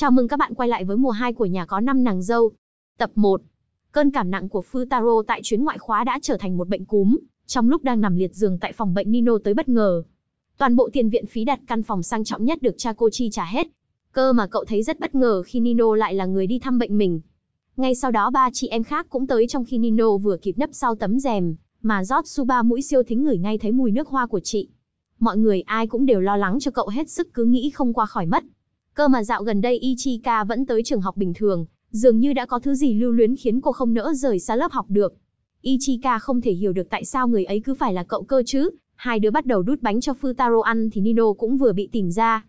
Chào mừng các bạn quay lại với mùa 2 của nhà có 5 nàng dâu. Tập 1. Cơn cảm nặng của Futaro tại chuyến ngoại khóa đã trở thành một bệnh cúm, trong lúc đang nằm liệt giường tại phòng bệnh Nino tới bất ngờ. Toàn bộ tiền viện phí đặt căn phòng sang trọng nhất được cha cô chi trả hết. Cơ mà cậu thấy rất bất ngờ khi Nino lại là người đi thăm bệnh mình. Ngay sau đó ba chị em khác cũng tới trong khi Nino vừa kịp nấp sau tấm rèm, mà rót su ba mũi siêu thính ngửi ngay thấy mùi nước hoa của chị. Mọi người ai cũng đều lo lắng cho cậu hết sức cứ nghĩ không qua khỏi mất. Cơ mà dạo gần đây Ichika vẫn tới trường học bình thường, dường như đã có thứ gì lưu luyến khiến cô không nỡ rời xa lớp học được. Ichika không thể hiểu được tại sao người ấy cứ phải là cậu cơ chứ. Hai đứa bắt đầu đút bánh cho Futaro ăn thì Nino cũng vừa bị tìm ra.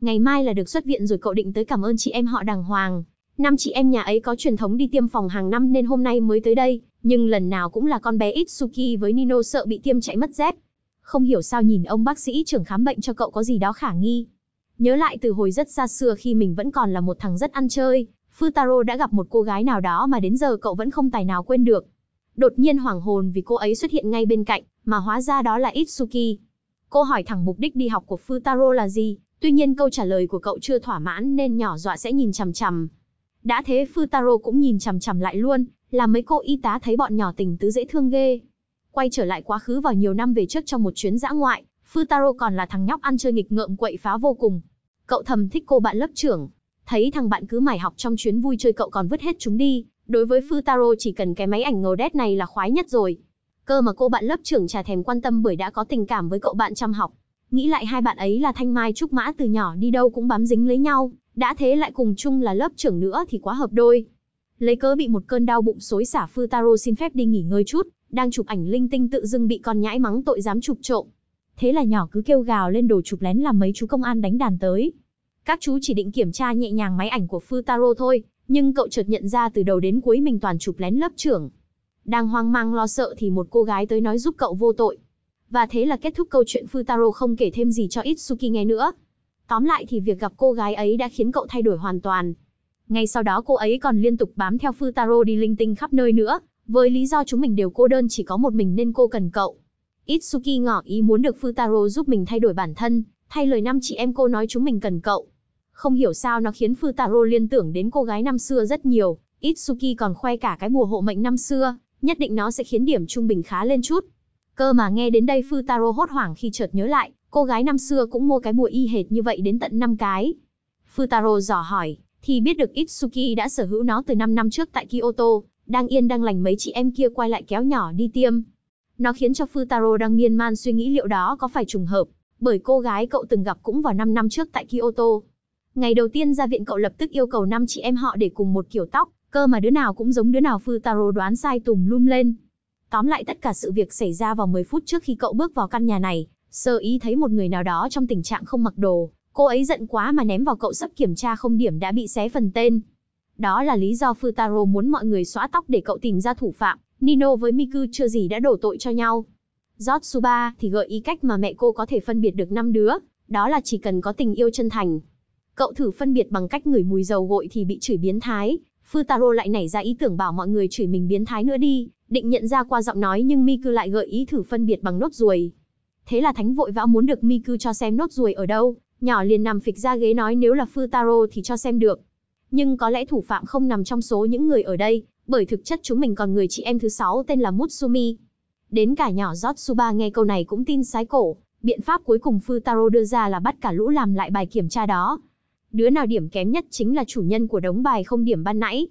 Ngày mai là được xuất viện rồi cậu định tới cảm ơn chị em họ đàng hoàng. Năm chị em nhà ấy có truyền thống đi tiêm phòng hàng năm nên hôm nay mới tới đây, nhưng lần nào cũng là con bé Itsuki với Nino sợ bị tiêm chạy mất dép. Không hiểu sao nhìn ông bác sĩ trưởng khám bệnh cho cậu có gì đó khả nghi. Nhớ lại từ hồi rất xa xưa khi mình vẫn còn là một thằng rất ăn chơi, Futaro đã gặp một cô gái nào đó mà đến giờ cậu vẫn không tài nào quên được. Đột nhiên hoảng hồn vì cô ấy xuất hiện ngay bên cạnh, mà hóa ra đó là Itsuki. Cô hỏi thẳng mục đích đi học của Futaro là gì, tuy nhiên câu trả lời của cậu chưa thỏa mãn nên nhỏ dọa sẽ nhìn chằm chằm. Đã thế Futaro cũng nhìn chằm chằm lại luôn, làm mấy cô y tá thấy bọn nhỏ tình tứ dễ thương ghê. Quay trở lại quá khứ vào nhiều năm về trước trong một chuyến dã ngoại, Futaro còn là thằng nhóc ăn chơi nghịch ngợm quậy phá vô cùng. Cậu thầm thích cô bạn lớp trưởng, thấy thằng bạn cứ mải học trong chuyến vui chơi cậu còn vứt hết chúng đi, đối với Futaro chỉ cần cái máy ảnh ngầu đét này là khoái nhất rồi. Cơ mà cô bạn lớp trưởng chả thèm quan tâm bởi đã có tình cảm với cậu bạn chăm học. Nghĩ lại hai bạn ấy là thanh mai trúc mã từ nhỏ đi đâu cũng bám dính lấy nhau, đã thế lại cùng chung là lớp trưởng nữa thì quá hợp đôi. Lấy cớ bị một cơn đau bụng xối xả Futaro xin phép đi nghỉ ngơi chút, đang chụp ảnh linh tinh tự dưng bị con nhãi mắng tội dám chụp trộm thế là nhỏ cứ kêu gào lên đồ chụp lén làm mấy chú công an đánh đàn tới. Các chú chỉ định kiểm tra nhẹ nhàng máy ảnh của Futaro thôi, nhưng cậu chợt nhận ra từ đầu đến cuối mình toàn chụp lén lớp trưởng. Đang hoang mang lo sợ thì một cô gái tới nói giúp cậu vô tội. Và thế là kết thúc câu chuyện Futaro không kể thêm gì cho Itsuki nghe nữa. Tóm lại thì việc gặp cô gái ấy đã khiến cậu thay đổi hoàn toàn. Ngay sau đó cô ấy còn liên tục bám theo Futaro đi linh tinh khắp nơi nữa, với lý do chúng mình đều cô đơn chỉ có một mình nên cô cần cậu. Itsuki ngỏ ý muốn được Futaro giúp mình thay đổi bản thân, thay lời năm chị em cô nói chúng mình cần cậu. Không hiểu sao nó khiến Futaro liên tưởng đến cô gái năm xưa rất nhiều, Itsuki còn khoe cả cái bùa hộ mệnh năm xưa, nhất định nó sẽ khiến điểm trung bình khá lên chút. Cơ mà nghe đến đây Futaro hốt hoảng khi chợt nhớ lại, cô gái năm xưa cũng mua cái bùa y hệt như vậy đến tận 5 cái. Futaro dò hỏi, thì biết được Itsuki đã sở hữu nó từ 5 năm trước tại Kyoto, đang yên đang lành mấy chị em kia quay lại kéo nhỏ đi tiêm, nó khiến cho Futaro đang miên man suy nghĩ liệu đó có phải trùng hợp, bởi cô gái cậu từng gặp cũng vào 5 năm trước tại Kyoto. Ngày đầu tiên ra viện cậu lập tức yêu cầu năm chị em họ để cùng một kiểu tóc, cơ mà đứa nào cũng giống đứa nào Futaro đoán sai tùm lum lên. Tóm lại tất cả sự việc xảy ra vào 10 phút trước khi cậu bước vào căn nhà này, sơ ý thấy một người nào đó trong tình trạng không mặc đồ, cô ấy giận quá mà ném vào cậu sắp kiểm tra không điểm đã bị xé phần tên. Đó là lý do Futaro muốn mọi người xóa tóc để cậu tìm ra thủ phạm, Nino với Miku chưa gì đã đổ tội cho nhau. Jotsuba thì gợi ý cách mà mẹ cô có thể phân biệt được năm đứa, đó là chỉ cần có tình yêu chân thành. Cậu thử phân biệt bằng cách ngửi mùi dầu gội thì bị chửi biến thái, Futaro lại nảy ra ý tưởng bảo mọi người chửi mình biến thái nữa đi, định nhận ra qua giọng nói nhưng Miku lại gợi ý thử phân biệt bằng nốt ruồi. Thế là Thánh vội vã muốn được Miku cho xem nốt ruồi ở đâu, nhỏ liền nằm phịch ra ghế nói nếu là Futaro thì cho xem được. Nhưng có lẽ thủ phạm không nằm trong số những người ở đây, bởi thực chất chúng mình còn người chị em thứ sáu tên là Mutsumi. Đến cả nhỏ Jotsuba nghe câu này cũng tin sái cổ, biện pháp cuối cùng Futaro đưa ra là bắt cả lũ làm lại bài kiểm tra đó. Đứa nào điểm kém nhất chính là chủ nhân của đống bài không điểm ban nãy.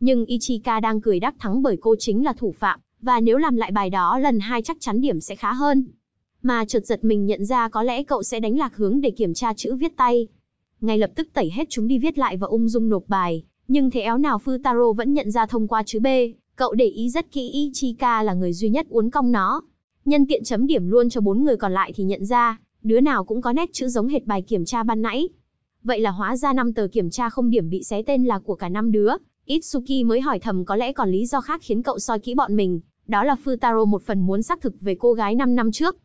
Nhưng Ichika đang cười đắc thắng bởi cô chính là thủ phạm, và nếu làm lại bài đó lần hai chắc chắn điểm sẽ khá hơn. Mà chợt giật mình nhận ra có lẽ cậu sẽ đánh lạc hướng để kiểm tra chữ viết tay. Ngay lập tức tẩy hết chúng đi viết lại và ung dung nộp bài, nhưng thế éo nào Futaro vẫn nhận ra thông qua chữ B, cậu để ý rất kỹ Ichika là người duy nhất uốn cong nó. Nhân tiện chấm điểm luôn cho bốn người còn lại thì nhận ra, đứa nào cũng có nét chữ giống hệt bài kiểm tra ban nãy. Vậy là hóa ra năm tờ kiểm tra không điểm bị xé tên là của cả năm đứa, Itsuki mới hỏi thầm có lẽ còn lý do khác khiến cậu soi kỹ bọn mình, đó là Futaro một phần muốn xác thực về cô gái 5 năm trước.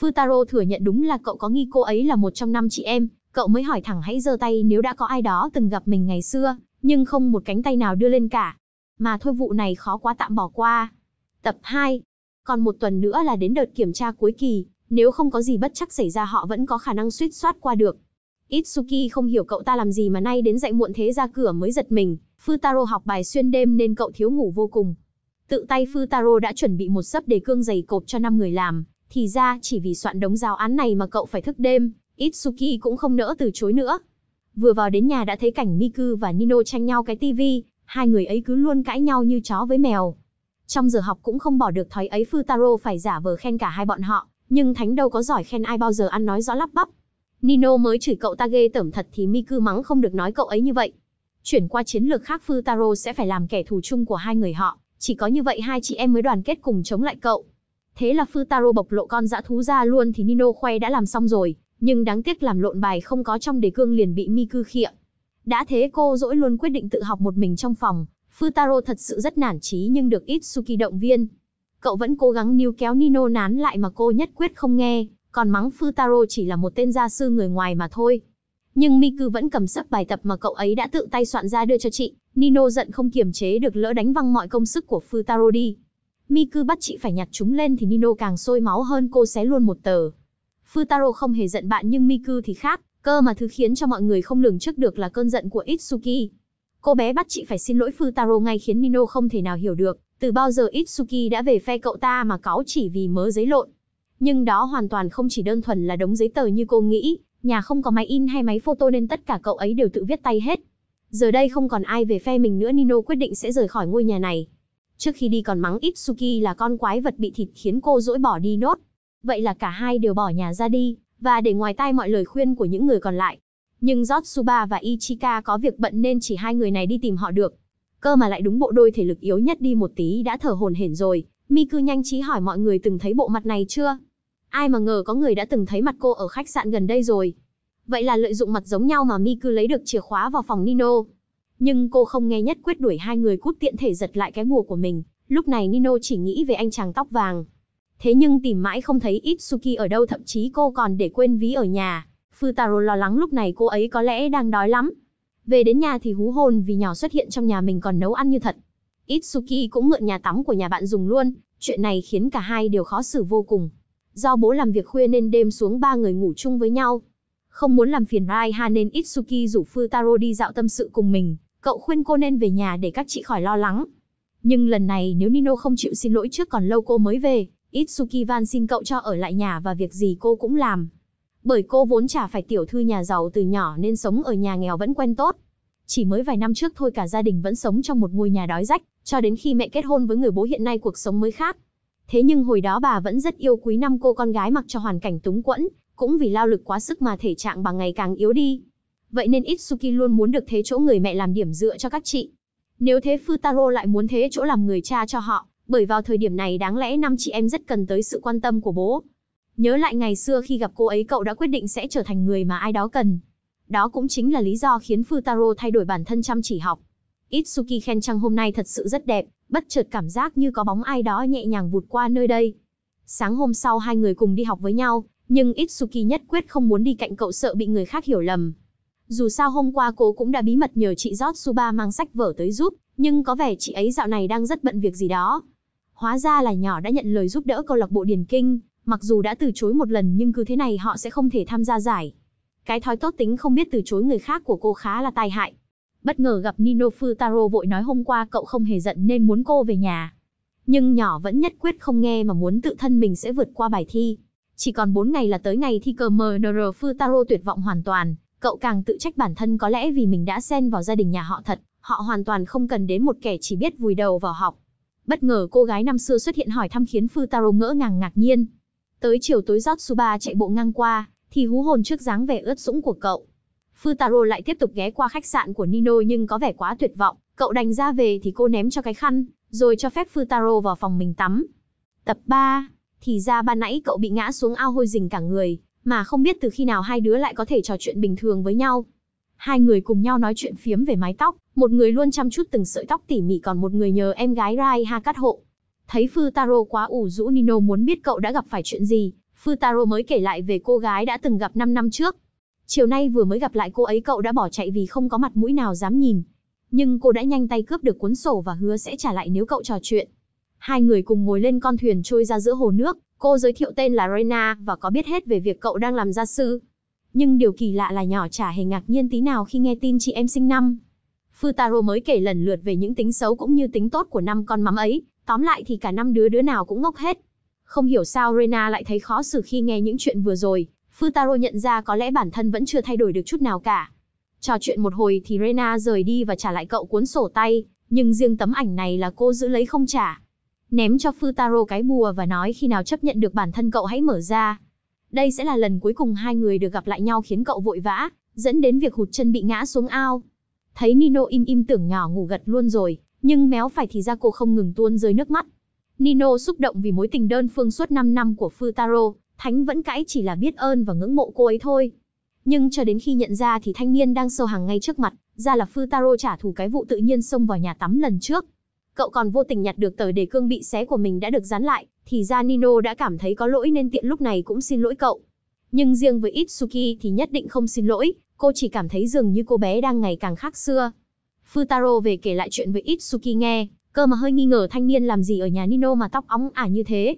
Futaro thừa nhận đúng là cậu có nghi cô ấy là một trong năm chị em, cậu mới hỏi thẳng hãy giơ tay nếu đã có ai đó từng gặp mình ngày xưa, nhưng không một cánh tay nào đưa lên cả. Mà thôi vụ này khó quá tạm bỏ qua. Tập 2. Còn một tuần nữa là đến đợt kiểm tra cuối kỳ, nếu không có gì bất chắc xảy ra họ vẫn có khả năng suýt soát qua được. Itsuki không hiểu cậu ta làm gì mà nay đến dậy muộn thế ra cửa mới giật mình, Futaro học bài xuyên đêm nên cậu thiếu ngủ vô cùng. Tự tay Futaro đã chuẩn bị một sấp đề cương dày cộp cho 5 người làm, thì ra chỉ vì soạn đống giáo án này mà cậu phải thức đêm, Itsuki cũng không nỡ từ chối nữa, Vừa vào đến nhà đã thấy cảnh Miku và Nino tranh nhau cái tivi, hai người ấy cứ luôn cãi nhau như chó với mèo. Trong giờ học cũng không bỏ được thói ấy Futaro phải giả vờ khen cả hai bọn họ, nhưng Thánh đâu có giỏi khen ai bao giờ ăn nói rõ lắp bắp. Nino mới chửi cậu ta ghê tởm thật thì Miku mắng không được nói cậu ấy như vậy. Chuyển qua chiến lược khác Futaro sẽ phải làm kẻ thù chung của hai người họ, chỉ có như vậy hai chị em mới đoàn kết cùng chống lại cậu. Thế là Futaro bộc lộ con dã thú ra luôn thì Nino khoe đã làm xong rồi, nhưng đáng tiếc làm lộn bài không có trong đề cương liền bị mi cư khịa. Đã thế cô dỗi luôn quyết định tự học một mình trong phòng, Futaro thật sự rất nản chí nhưng được Itsuki động viên. Cậu vẫn cố gắng níu kéo Nino nán lại mà cô nhất quyết không nghe, còn mắng Futaro chỉ là một tên gia sư người ngoài mà thôi. Nhưng Miku vẫn cầm sắp bài tập mà cậu ấy đã tự tay soạn ra đưa cho chị, Nino giận không kiềm chế được lỡ đánh văng mọi công sức của Futaro đi. Miku bắt chị phải nhặt chúng lên thì Nino càng sôi máu hơn cô xé luôn một tờ. Futaro không hề giận bạn nhưng Miku thì khác, cơ mà thứ khiến cho mọi người không lường trước được là cơn giận của Itsuki. Cô bé bắt chị phải xin lỗi Futaro ngay khiến Nino không thể nào hiểu được, từ bao giờ Itsuki đã về phe cậu ta mà cáo chỉ vì mớ giấy lộn. Nhưng đó hoàn toàn không chỉ đơn thuần là đống giấy tờ như cô nghĩ, nhà không có máy in hay máy photo nên tất cả cậu ấy đều tự viết tay hết. Giờ đây không còn ai về phe mình nữa Nino quyết định sẽ rời khỏi ngôi nhà này. Trước khi đi còn mắng Itsuki là con quái vật bị thịt khiến cô dỗi bỏ đi nốt, vậy là cả hai đều bỏ nhà ra đi, và để ngoài tai mọi lời khuyên của những người còn lại. Nhưng Jotsuba và Ichika có việc bận nên chỉ hai người này đi tìm họ được. Cơ mà lại đúng bộ đôi thể lực yếu nhất đi một tí đã thở hồn hển rồi, Miku nhanh trí hỏi mọi người từng thấy bộ mặt này chưa? Ai mà ngờ có người đã từng thấy mặt cô ở khách sạn gần đây rồi. Vậy là lợi dụng mặt giống nhau mà Miku lấy được chìa khóa vào phòng Nino. Nhưng cô không nghe nhất quyết đuổi hai người cút tiện thể giật lại cái bùa của mình. Lúc này Nino chỉ nghĩ về anh chàng tóc vàng, Thế nhưng tìm mãi không thấy Itsuki ở đâu thậm chí cô còn để quên ví ở nhà. Futaro lo lắng lúc này cô ấy có lẽ đang đói lắm. Về đến nhà thì hú hồn vì nhỏ xuất hiện trong nhà mình còn nấu ăn như thật. Itsuki cũng mượn nhà tắm của nhà bạn dùng luôn, chuyện này khiến cả hai đều khó xử vô cùng. Do bố làm việc khuya nên đêm xuống ba người ngủ chung với nhau. Không muốn làm phiền Raiha nên Itsuki rủ Futaro đi dạo tâm sự cùng mình, cậu khuyên cô nên về nhà để các chị khỏi lo lắng. Nhưng lần này nếu Nino không chịu xin lỗi trước còn lâu cô mới về, Itsuki van xin cậu cho ở lại nhà và việc gì cô cũng làm. Bởi cô vốn chả phải tiểu thư nhà giàu từ nhỏ nên sống ở nhà nghèo vẫn quen tốt. Chỉ mới vài năm trước thôi cả gia đình vẫn sống trong một ngôi nhà đói rách, cho đến khi mẹ kết hôn với người bố hiện nay cuộc sống mới khác. Thế nhưng hồi đó bà vẫn rất yêu quý năm cô con gái mặc cho hoàn cảnh túng quẫn, cũng vì lao lực quá sức mà thể trạng bà ngày càng yếu đi. Vậy nên Itsuki luôn muốn được thế chỗ người mẹ làm điểm dựa cho các chị. Nếu thế Futaro lại muốn thế chỗ làm người cha cho họ, bởi vào thời điểm này đáng lẽ năm chị em rất cần tới sự quan tâm của bố. Nhớ lại ngày xưa khi gặp cô ấy cậu đã quyết định sẽ trở thành người mà ai đó cần. Đó cũng chính là lý do khiến Futaro thay đổi bản thân chăm chỉ học. Itsuki khen trăng hôm nay thật sự rất đẹp, bất chợt cảm giác như có bóng ai đó nhẹ nhàng vụt qua nơi đây. Sáng hôm sau hai người cùng đi học với nhau, nhưng Itsuki nhất quyết không muốn đi cạnh cậu sợ bị người khác hiểu lầm. Dù sao hôm qua cô cũng đã bí mật nhờ chị Jotsuba mang sách vở tới giúp, nhưng có vẻ chị ấy dạo này đang rất bận việc gì đó. Hóa ra là nhỏ đã nhận lời giúp đỡ câu lạc bộ Điền Kinh, mặc dù đã từ chối một lần nhưng cứ thế này họ sẽ không thể tham gia giải. Cái thói tốt tính không biết từ chối người khác của cô khá là tai hại. Bất ngờ gặp Nino Futaro vội nói hôm qua cậu không hề giận nên muốn cô về nhà. Nhưng nhỏ vẫn nhất quyết không nghe mà muốn tự thân mình sẽ vượt qua bài thi. Chỉ còn 4 ngày là tới ngày thi cờ MNR Futaro tuyệt vọng hoàn toàn, cậu càng tự trách bản thân có lẽ vì mình đã xen vào gia đình nhà họ thật, họ hoàn toàn không cần đến một kẻ chỉ biết vùi đầu vào học. Bất ngờ cô gái năm xưa xuất hiện hỏi thăm khiến Futaro ngỡ ngàng ngạc nhiên. Tới chiều tối Jotsuba chạy bộ ngang qua, thì hú hồn trước dáng vẻ ướt sũng của cậu. Futaro lại tiếp tục ghé qua khách sạn của Nino nhưng có vẻ quá tuyệt vọng, cậu đành ra về thì cô ném cho cái khăn, rồi cho phép Futaro vào phòng mình tắm. Tập 3, thì ra ban nãy cậu bị ngã xuống ao hôi rình cả người, mà không biết từ khi nào hai đứa lại có thể trò chuyện bình thường với nhau. Hai người cùng nhau nói chuyện phiếm về mái tóc, một người luôn chăm chút từng sợi tóc tỉ mỉ còn một người nhờ em gái Rai Ha cắt hộ. Thấy Futaro quá ủ rũ Nino muốn biết cậu đã gặp phải chuyện gì, Futaro mới kể lại về cô gái đã từng gặp 5 năm trước. Chiều nay vừa mới gặp lại cô ấy cậu đã bỏ chạy vì không có mặt mũi nào dám nhìn. Nhưng cô đã nhanh tay cướp được cuốn sổ và hứa sẽ trả lại nếu cậu trò chuyện. Hai người cùng ngồi lên con thuyền trôi ra giữa hồ nước, cô giới thiệu tên là Rena và có biết hết về việc cậu đang làm gia sư nhưng điều kỳ lạ là nhỏ chả hề ngạc nhiên tí nào khi nghe tin chị em sinh năm. Futaro mới kể lần lượt về những tính xấu cũng như tính tốt của năm con mắm ấy, tóm lại thì cả năm đứa đứa nào cũng ngốc hết. Không hiểu sao Rena lại thấy khó xử khi nghe những chuyện vừa rồi, Futaro nhận ra có lẽ bản thân vẫn chưa thay đổi được chút nào cả. Trò chuyện một hồi thì Rena rời đi và trả lại cậu cuốn sổ tay, nhưng riêng tấm ảnh này là cô giữ lấy không trả. Ném cho Futaro cái bùa và nói khi nào chấp nhận được bản thân cậu hãy mở ra, đây sẽ là lần cuối cùng hai người được gặp lại nhau khiến cậu vội vã, dẫn đến việc hụt chân bị ngã xuống ao. Thấy Nino im im tưởng nhỏ ngủ gật luôn rồi, nhưng méo phải thì ra cô không ngừng tuôn rơi nước mắt. Nino xúc động vì mối tình đơn phương suốt 5 năm của Futaro, Thánh vẫn cãi chỉ là biết ơn và ngưỡng mộ cô ấy thôi. Nhưng cho đến khi nhận ra thì thanh niên đang sâu hàng ngay trước mặt, ra là Futaro trả thù cái vụ tự nhiên xông vào nhà tắm lần trước, Cậu còn vô tình nhặt được tờ đề cương bị xé của mình đã được dán lại, thì ra Nino đã cảm thấy có lỗi nên tiện lúc này cũng xin lỗi cậu. Nhưng riêng với Itsuki thì nhất định không xin lỗi, cô chỉ cảm thấy dường như cô bé đang ngày càng khác xưa. Futaro về kể lại chuyện với Itsuki nghe, cơ mà hơi nghi ngờ thanh niên làm gì ở nhà Nino mà tóc óng ả như thế.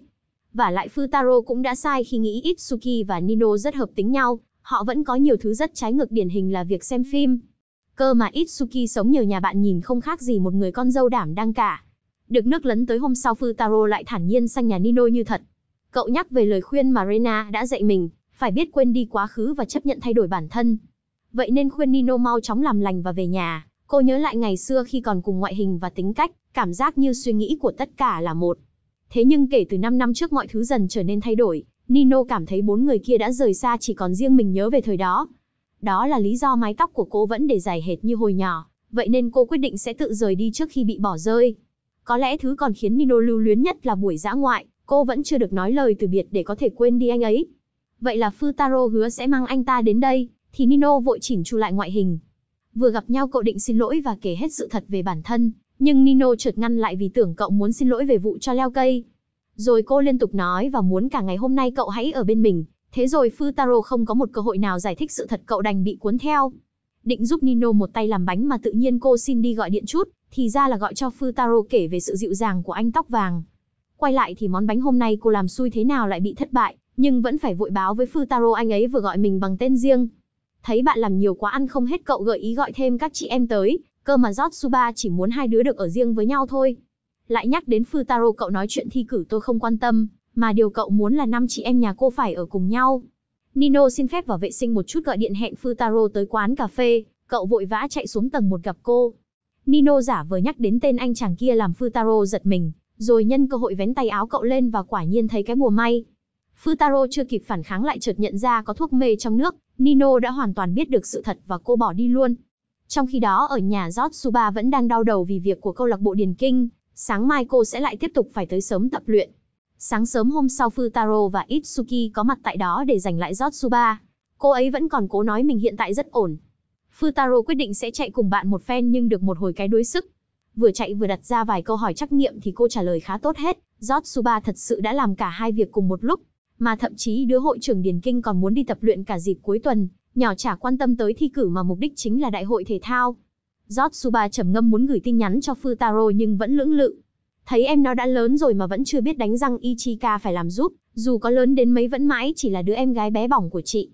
Và lại Futaro cũng đã sai khi nghĩ Itsuki và Nino rất hợp tính nhau, họ vẫn có nhiều thứ rất trái ngược điển hình là việc xem phim. Cơ mà Itsuki sống nhờ nhà bạn nhìn không khác gì một người con dâu đảm đang cả. Được nước lấn tới hôm sau Futaro lại thản nhiên sang nhà Nino như thật. Cậu nhắc về lời khuyên mà Rena đã dạy mình, phải biết quên đi quá khứ và chấp nhận thay đổi bản thân. Vậy nên khuyên Nino mau chóng làm lành và về nhà. Cô nhớ lại ngày xưa khi còn cùng ngoại hình và tính cách, cảm giác như suy nghĩ của tất cả là một. Thế nhưng kể từ 5 năm trước mọi thứ dần trở nên thay đổi, Nino cảm thấy bốn người kia đã rời xa chỉ còn riêng mình nhớ về thời đó, đó là lý do mái tóc của cô vẫn để dài hệt như hồi nhỏ, vậy nên cô quyết định sẽ tự rời đi trước khi bị bỏ rơi. Có lẽ thứ còn khiến Nino lưu luyến nhất là buổi dã ngoại, cô vẫn chưa được nói lời từ biệt để có thể quên đi anh ấy. Vậy là Futaro hứa sẽ mang anh ta đến đây, thì Nino vội chỉnh chu lại ngoại hình. Vừa gặp nhau cậu định xin lỗi và kể hết sự thật về bản thân, nhưng Nino chợt ngăn lại vì tưởng cậu muốn xin lỗi về vụ cho leo cây. Rồi cô liên tục nói và muốn cả ngày hôm nay cậu hãy ở bên mình, Thế rồi Futaro không có một cơ hội nào giải thích sự thật cậu đành bị cuốn theo. Định giúp Nino một tay làm bánh mà tự nhiên cô xin đi gọi điện chút, thì ra là gọi cho Futaro kể về sự dịu dàng của anh tóc vàng. Quay lại thì món bánh hôm nay cô làm xui thế nào lại bị thất bại, nhưng vẫn phải vội báo với Futaro anh ấy vừa gọi mình bằng tên riêng. Thấy bạn làm nhiều quá ăn không hết cậu gợi ý gọi thêm các chị em tới, cơ mà Jotsuba chỉ muốn hai đứa được ở riêng với nhau thôi. Lại nhắc đến Futaro cậu nói chuyện thi cử tôi không quan tâm, mà điều cậu muốn là năm chị em nhà cô phải ở cùng nhau. Nino xin phép vào vệ sinh một chút gọi điện hẹn Futaro tới quán cà phê, cậu vội vã chạy xuống tầng một gặp cô. Nino giả vờ nhắc đến tên anh chàng kia làm Futaro giật mình, rồi nhân cơ hội vén tay áo cậu lên và quả nhiên thấy cái bùa may. Futaro chưa kịp phản kháng lại chợt nhận ra có thuốc mê trong nước, Nino đã hoàn toàn biết được sự thật và cô bỏ đi luôn. Trong khi đó ở nhà Jotsuba vẫn đang đau đầu vì việc của câu lạc bộ Điền Kinh, sáng mai cô sẽ lại tiếp tục phải tới sớm tập luyện. Sáng sớm hôm sau Futaro và Itsuki có mặt tại đó để giành lại Jotsuba. Cô ấy vẫn còn cố nói mình hiện tại rất ổn. Futaro quyết định sẽ chạy cùng bạn một phen nhưng được một hồi cái đuối sức. Vừa chạy vừa đặt ra vài câu hỏi trắc nghiệm thì cô trả lời khá tốt hết. Jotsuba thật sự đã làm cả hai việc cùng một lúc. Mà thậm chí đứa hội trưởng Điền Kinh còn muốn đi tập luyện cả dịp cuối tuần. Nhỏ chả quan tâm tới thi cử mà mục đích chính là đại hội thể thao. Jotsuba trầm ngâm muốn gửi tin nhắn cho Futaro nhưng vẫn lưỡng lự. Thấy em nó đã lớn rồi mà vẫn chưa biết đánh răng Ichika phải làm giúp, dù có lớn đến mấy vẫn mãi chỉ là đứa em gái bé bỏng của chị.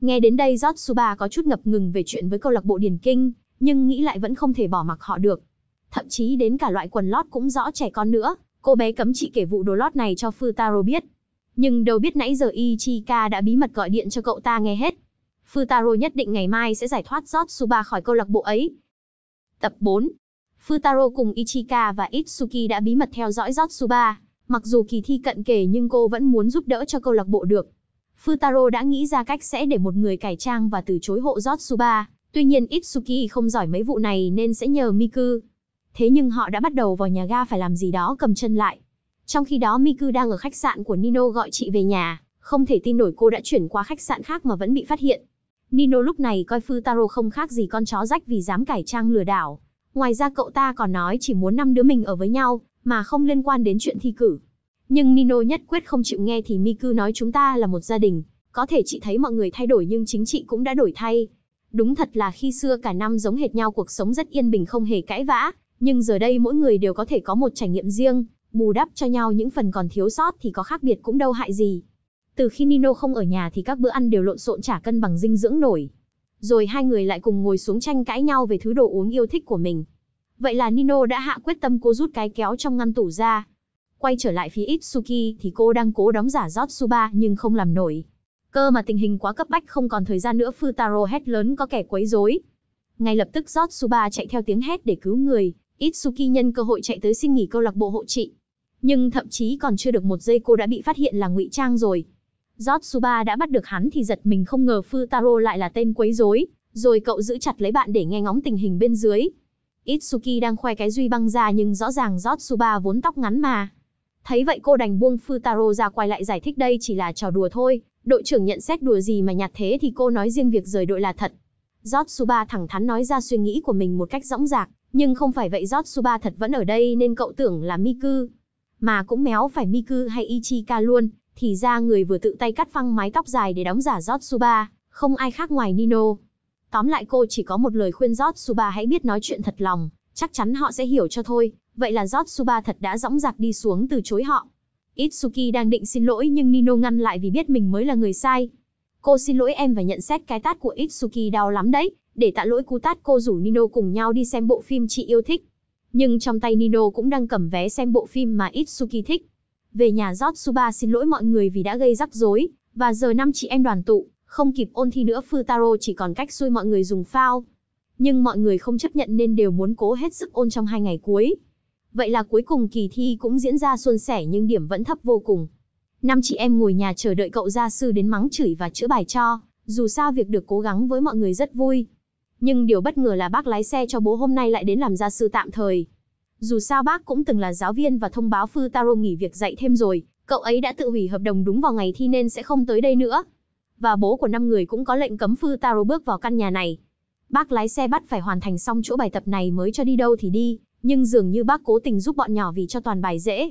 Nghe đến đây Jotsuba có chút ngập ngừng về chuyện với câu lạc bộ Điền Kinh, nhưng nghĩ lại vẫn không thể bỏ mặc họ được. Thậm chí đến cả loại quần lót cũng rõ trẻ con nữa, cô bé cấm chị kể vụ đồ lót này cho Futaro biết. Nhưng đâu biết nãy giờ Ichika đã bí mật gọi điện cho cậu ta nghe hết. Futaro nhất định ngày mai sẽ giải thoát Jotsuba khỏi câu lạc bộ ấy. Tập 4 Futaro cùng Ichika và Itsuki đã bí mật theo dõi Jotsuba, mặc dù kỳ thi cận kề nhưng cô vẫn muốn giúp đỡ cho câu lạc bộ được. Futaro đã nghĩ ra cách sẽ để một người cải trang và từ chối hộ Jotsuba, tuy nhiên Itsuki không giỏi mấy vụ này nên sẽ nhờ Miku. Thế nhưng họ đã bắt đầu vào nhà ga phải làm gì đó cầm chân lại. Trong khi đó Miku đang ở khách sạn của Nino gọi chị về nhà, không thể tin nổi cô đã chuyển qua khách sạn khác mà vẫn bị phát hiện. Nino lúc này coi Futaro không khác gì con chó rách vì dám cải trang lừa đảo, Ngoài ra cậu ta còn nói chỉ muốn năm đứa mình ở với nhau, mà không liên quan đến chuyện thi cử. Nhưng Nino nhất quyết không chịu nghe thì Miku nói chúng ta là một gia đình, có thể chị thấy mọi người thay đổi nhưng chính chị cũng đã đổi thay. Đúng thật là khi xưa cả năm giống hệt nhau cuộc sống rất yên bình không hề cãi vã, nhưng giờ đây mỗi người đều có thể có một trải nghiệm riêng, bù đắp cho nhau những phần còn thiếu sót thì có khác biệt cũng đâu hại gì. Từ khi Nino không ở nhà thì các bữa ăn đều lộn xộn chả cân bằng dinh dưỡng nổi. Rồi hai người lại cùng ngồi xuống tranh cãi nhau về thứ đồ uống yêu thích của mình. Vậy là Nino đã hạ quyết tâm cô rút cái kéo trong ngăn tủ ra. Quay trở lại phía Itsuki thì cô đang cố đóng giả Jotsuba nhưng không làm nổi. Cơ mà tình hình quá cấp bách không còn thời gian nữa Futaro hét lớn có kẻ quấy rối. Ngay lập tức Jotsuba chạy theo tiếng hét để cứu người, Itsuki nhân cơ hội chạy tới xin nghỉ câu lạc bộ hộ trị. Nhưng thậm chí còn chưa được một giây cô đã bị phát hiện là ngụy trang rồi. Jotsuba đã bắt được hắn thì giật mình không ngờ Futaro lại là tên quấy rối, rồi cậu giữ chặt lấy bạn để nghe ngóng tình hình bên dưới. Itsuki đang khoe cái duy băng ra nhưng rõ ràng Jotsuba vốn tóc ngắn mà. Thấy vậy cô đành buông Futaro ra quay lại giải thích đây chỉ là trò đùa thôi, đội trưởng nhận xét đùa gì mà nhạt thế thì cô nói riêng việc rời đội là thật. Jotsuba thẳng thắn nói ra suy nghĩ của mình một cách rõng rạc, nhưng không phải vậy Jotsuba thật vẫn ở đây nên cậu tưởng là Miku. Mà cũng méo phải Miku hay Ichika luôn, thì ra người vừa tự tay cắt phăng mái tóc dài để đóng giả Jotsuba, không ai khác ngoài Nino. Tóm lại cô chỉ có một lời khuyên Jotsuba hãy biết nói chuyện thật lòng, chắc chắn họ sẽ hiểu cho thôi, vậy là Jotsuba thật đã dõng dạc đi xuống từ chối họ. Itsuki đang định xin lỗi nhưng Nino ngăn lại vì biết mình mới là người sai. Cô xin lỗi em và nhận xét cái tát của Itsuki đau lắm đấy, để tạ lỗi cú tát cô rủ Nino cùng nhau đi xem bộ phim chị yêu thích. Nhưng trong tay Nino cũng đang cầm vé xem bộ phim mà Itsuki thích về nhà rót Suba xin lỗi mọi người vì đã gây rắc rối, và giờ năm chị em đoàn tụ, không kịp ôn thi nữa Futaro chỉ còn cách xui mọi người dùng phao. Nhưng mọi người không chấp nhận nên đều muốn cố hết sức ôn trong hai ngày cuối. Vậy là cuối cùng kỳ thi cũng diễn ra suôn sẻ nhưng điểm vẫn thấp vô cùng. Năm chị em ngồi nhà chờ đợi cậu gia sư đến mắng chửi và chữa bài cho, dù sao việc được cố gắng với mọi người rất vui. Nhưng điều bất ngờ là bác lái xe cho bố hôm nay lại đến làm gia sư tạm thời. Dù sao bác cũng từng là giáo viên và thông báo Phư Taro nghỉ việc dạy thêm rồi, cậu ấy đã tự hủy hợp đồng đúng vào ngày thi nên sẽ không tới đây nữa. Và bố của năm người cũng có lệnh cấm Phư Taro bước vào căn nhà này. Bác lái xe bắt phải hoàn thành xong chỗ bài tập này mới cho đi đâu thì đi, nhưng dường như bác cố tình giúp bọn nhỏ vì cho toàn bài dễ.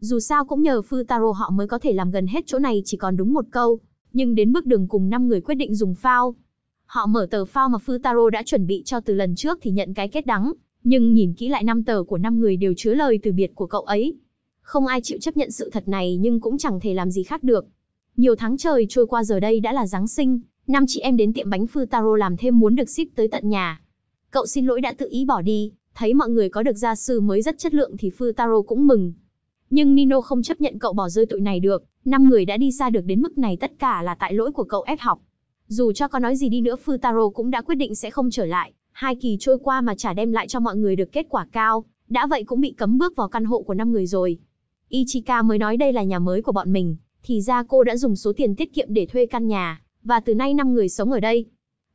Dù sao cũng nhờ Phư Taro họ mới có thể làm gần hết chỗ này chỉ còn đúng một câu, nhưng đến bước đường cùng năm người quyết định dùng phao. Họ mở tờ phao mà Phư Taro đã chuẩn bị cho từ lần trước thì nhận cái kết đắng, nhưng nhìn kỹ lại năm tờ của năm người đều chứa lời từ biệt của cậu ấy. Không ai chịu chấp nhận sự thật này nhưng cũng chẳng thể làm gì khác được. Nhiều tháng trời trôi qua giờ đây đã là Giáng sinh, năm chị em đến tiệm bánh Taro làm thêm muốn được ship tới tận nhà. Cậu xin lỗi đã tự ý bỏ đi, thấy mọi người có được gia sư mới rất chất lượng thì Taro cũng mừng. Nhưng Nino không chấp nhận cậu bỏ rơi tụi này được, năm người đã đi xa được đến mức này tất cả là tại lỗi của cậu ép học. Dù cho có nói gì đi nữa phu Taro cũng đã quyết định sẽ không trở lại, Hai kỳ trôi qua mà chả đem lại cho mọi người được kết quả cao, đã vậy cũng bị cấm bước vào căn hộ của năm người rồi. Ichika mới nói đây là nhà mới của bọn mình, thì ra cô đã dùng số tiền tiết kiệm để thuê căn nhà, và từ nay năm người sống ở đây.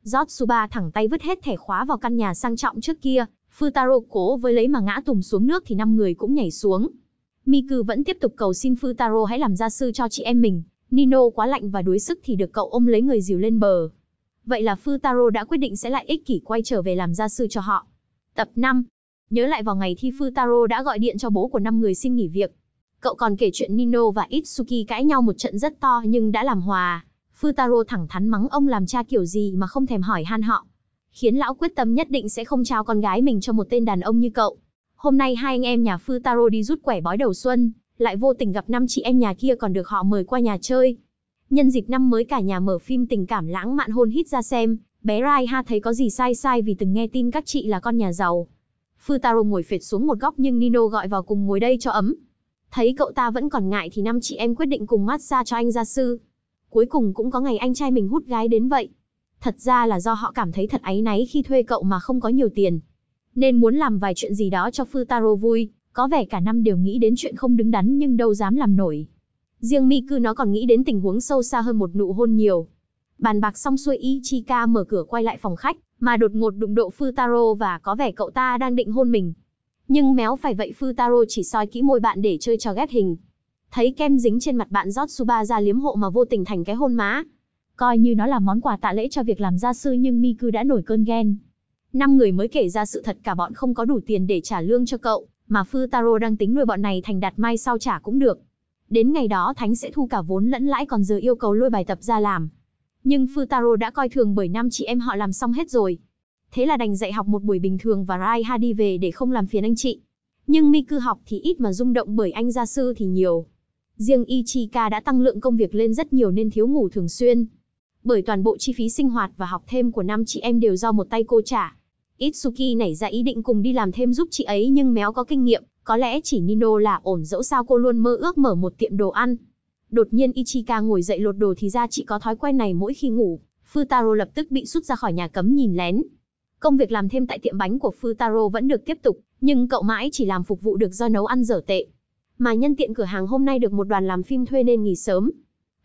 Jotsuba thẳng tay vứt hết thẻ khóa vào căn nhà sang trọng trước kia, Futaro cố với lấy mà ngã tùng xuống nước thì năm người cũng nhảy xuống. Miku vẫn tiếp tục cầu xin Futaro hãy làm gia sư cho chị em mình, Nino quá lạnh và đuối sức thì được cậu ôm lấy người dìu lên bờ. Vậy là Futaro đã quyết định sẽ lại ích kỷ quay trở về làm gia sư cho họ. Tập 5. Nhớ lại vào ngày thi Futaro đã gọi điện cho bố của năm người xin nghỉ việc. Cậu còn kể chuyện Nino và Itsuki cãi nhau một trận rất to nhưng đã làm hòa. Futaro thẳng thắn mắng ông làm cha kiểu gì mà không thèm hỏi han họ. Khiến lão quyết tâm nhất định sẽ không trao con gái mình cho một tên đàn ông như cậu. Hôm nay hai anh em nhà Futaro đi rút quẻ bói đầu xuân, lại vô tình gặp năm chị em nhà kia còn được họ mời qua nhà chơi, Nhân dịp năm mới cả nhà mở phim tình cảm lãng mạn hôn hít ra xem, bé Rai Ha thấy có gì sai sai vì từng nghe tin các chị là con nhà giàu. Futaro ngồi phệt xuống một góc nhưng Nino gọi vào cùng ngồi đây cho ấm. Thấy cậu ta vẫn còn ngại thì năm chị em quyết định cùng massage cho anh gia sư. Cuối cùng cũng có ngày anh trai mình hút gái đến vậy. Thật ra là do họ cảm thấy thật áy náy khi thuê cậu mà không có nhiều tiền. Nên muốn làm vài chuyện gì đó cho Futaro vui, có vẻ cả năm đều nghĩ đến chuyện không đứng đắn nhưng đâu dám làm nổi. Riêng mi cư nó còn nghĩ đến tình huống sâu xa hơn một nụ hôn nhiều. Bàn bạc xong xuôi Ichika mở cửa quay lại phòng khách, mà đột ngột đụng độ Futaro và có vẻ cậu ta đang định hôn mình. Nhưng méo phải vậy Futaro chỉ soi kỹ môi bạn để chơi trò ghép hình. Thấy kem dính trên mặt bạn Jotsuba ra liếm hộ mà vô tình thành cái hôn má. Coi như nó là món quà tạ lễ cho việc làm gia sư nhưng mi cư đã nổi cơn ghen. Năm người mới kể ra sự thật cả bọn không có đủ tiền để trả lương cho cậu, mà Futaro đang tính nuôi bọn này thành đạt mai sau trả cũng được đến ngày đó thánh sẽ thu cả vốn lẫn lãi còn giờ yêu cầu lôi bài tập ra làm. Nhưng Futaro đã coi thường bởi năm chị em họ làm xong hết rồi. Thế là đành dạy học một buổi bình thường và Rai ha đi về để không làm phiền anh chị. Nhưng Miku học thì ít mà rung động bởi anh gia sư thì nhiều. Riêng Ichika đã tăng lượng công việc lên rất nhiều nên thiếu ngủ thường xuyên. Bởi toàn bộ chi phí sinh hoạt và học thêm của năm chị em đều do một tay cô trả. Itsuki nảy ra ý định cùng đi làm thêm giúp chị ấy nhưng méo có kinh nghiệm, có lẽ chỉ Nino là ổn dẫu sao cô luôn mơ ước mở một tiệm đồ ăn. Đột nhiên Ichika ngồi dậy lột đồ thì ra chị có thói quen này mỗi khi ngủ, Futaro lập tức bị rút ra khỏi nhà cấm nhìn lén. Công việc làm thêm tại tiệm bánh của Futaro vẫn được tiếp tục, nhưng cậu mãi chỉ làm phục vụ được do nấu ăn dở tệ. Mà nhân tiện cửa hàng hôm nay được một đoàn làm phim thuê nên nghỉ sớm.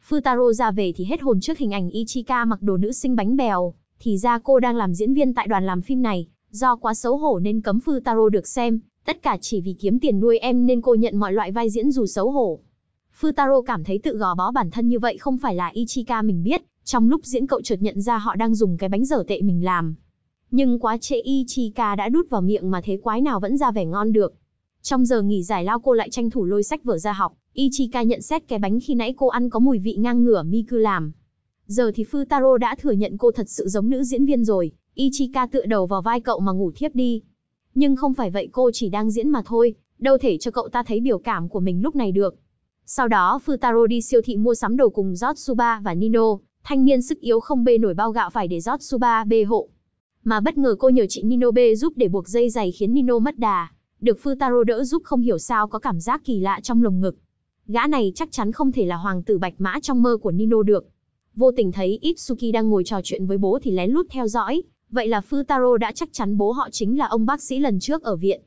Futaro ra về thì hết hồn trước hình ảnh Ichika mặc đồ nữ sinh bánh bèo thì ra cô đang làm diễn viên tại đoàn làm phim này, do quá xấu hổ nên cấm Phư Taro được xem, tất cả chỉ vì kiếm tiền nuôi em nên cô nhận mọi loại vai diễn dù xấu hổ. Phư Taro cảm thấy tự gò bó bản thân như vậy không phải là Ichika mình biết, trong lúc diễn cậu chợt nhận ra họ đang dùng cái bánh dở tệ mình làm. Nhưng quá trễ Ichika đã đút vào miệng mà thế quái nào vẫn ra vẻ ngon được. Trong giờ nghỉ giải lao cô lại tranh thủ lôi sách vở ra học, Ichika nhận xét cái bánh khi nãy cô ăn có mùi vị ngang ngửa Miku làm, Giờ thì Futaro đã thừa nhận cô thật sự giống nữ diễn viên rồi, Ichika tựa đầu vào vai cậu mà ngủ thiếp đi. Nhưng không phải vậy cô chỉ đang diễn mà thôi, đâu thể cho cậu ta thấy biểu cảm của mình lúc này được. Sau đó Futaro đi siêu thị mua sắm đồ cùng Jotsuba và Nino, thanh niên sức yếu không bê nổi bao gạo phải để Jotsuba bê hộ. Mà bất ngờ cô nhờ chị Nino bê giúp để buộc dây giày khiến Nino mất đà, được Futaro đỡ giúp không hiểu sao có cảm giác kỳ lạ trong lồng ngực. Gã này chắc chắn không thể là hoàng tử bạch mã trong mơ của Nino được, vô tình thấy Itsuki đang ngồi trò chuyện với bố thì lén lút theo dõi, vậy là Futaro đã chắc chắn bố họ chính là ông bác sĩ lần trước ở viện.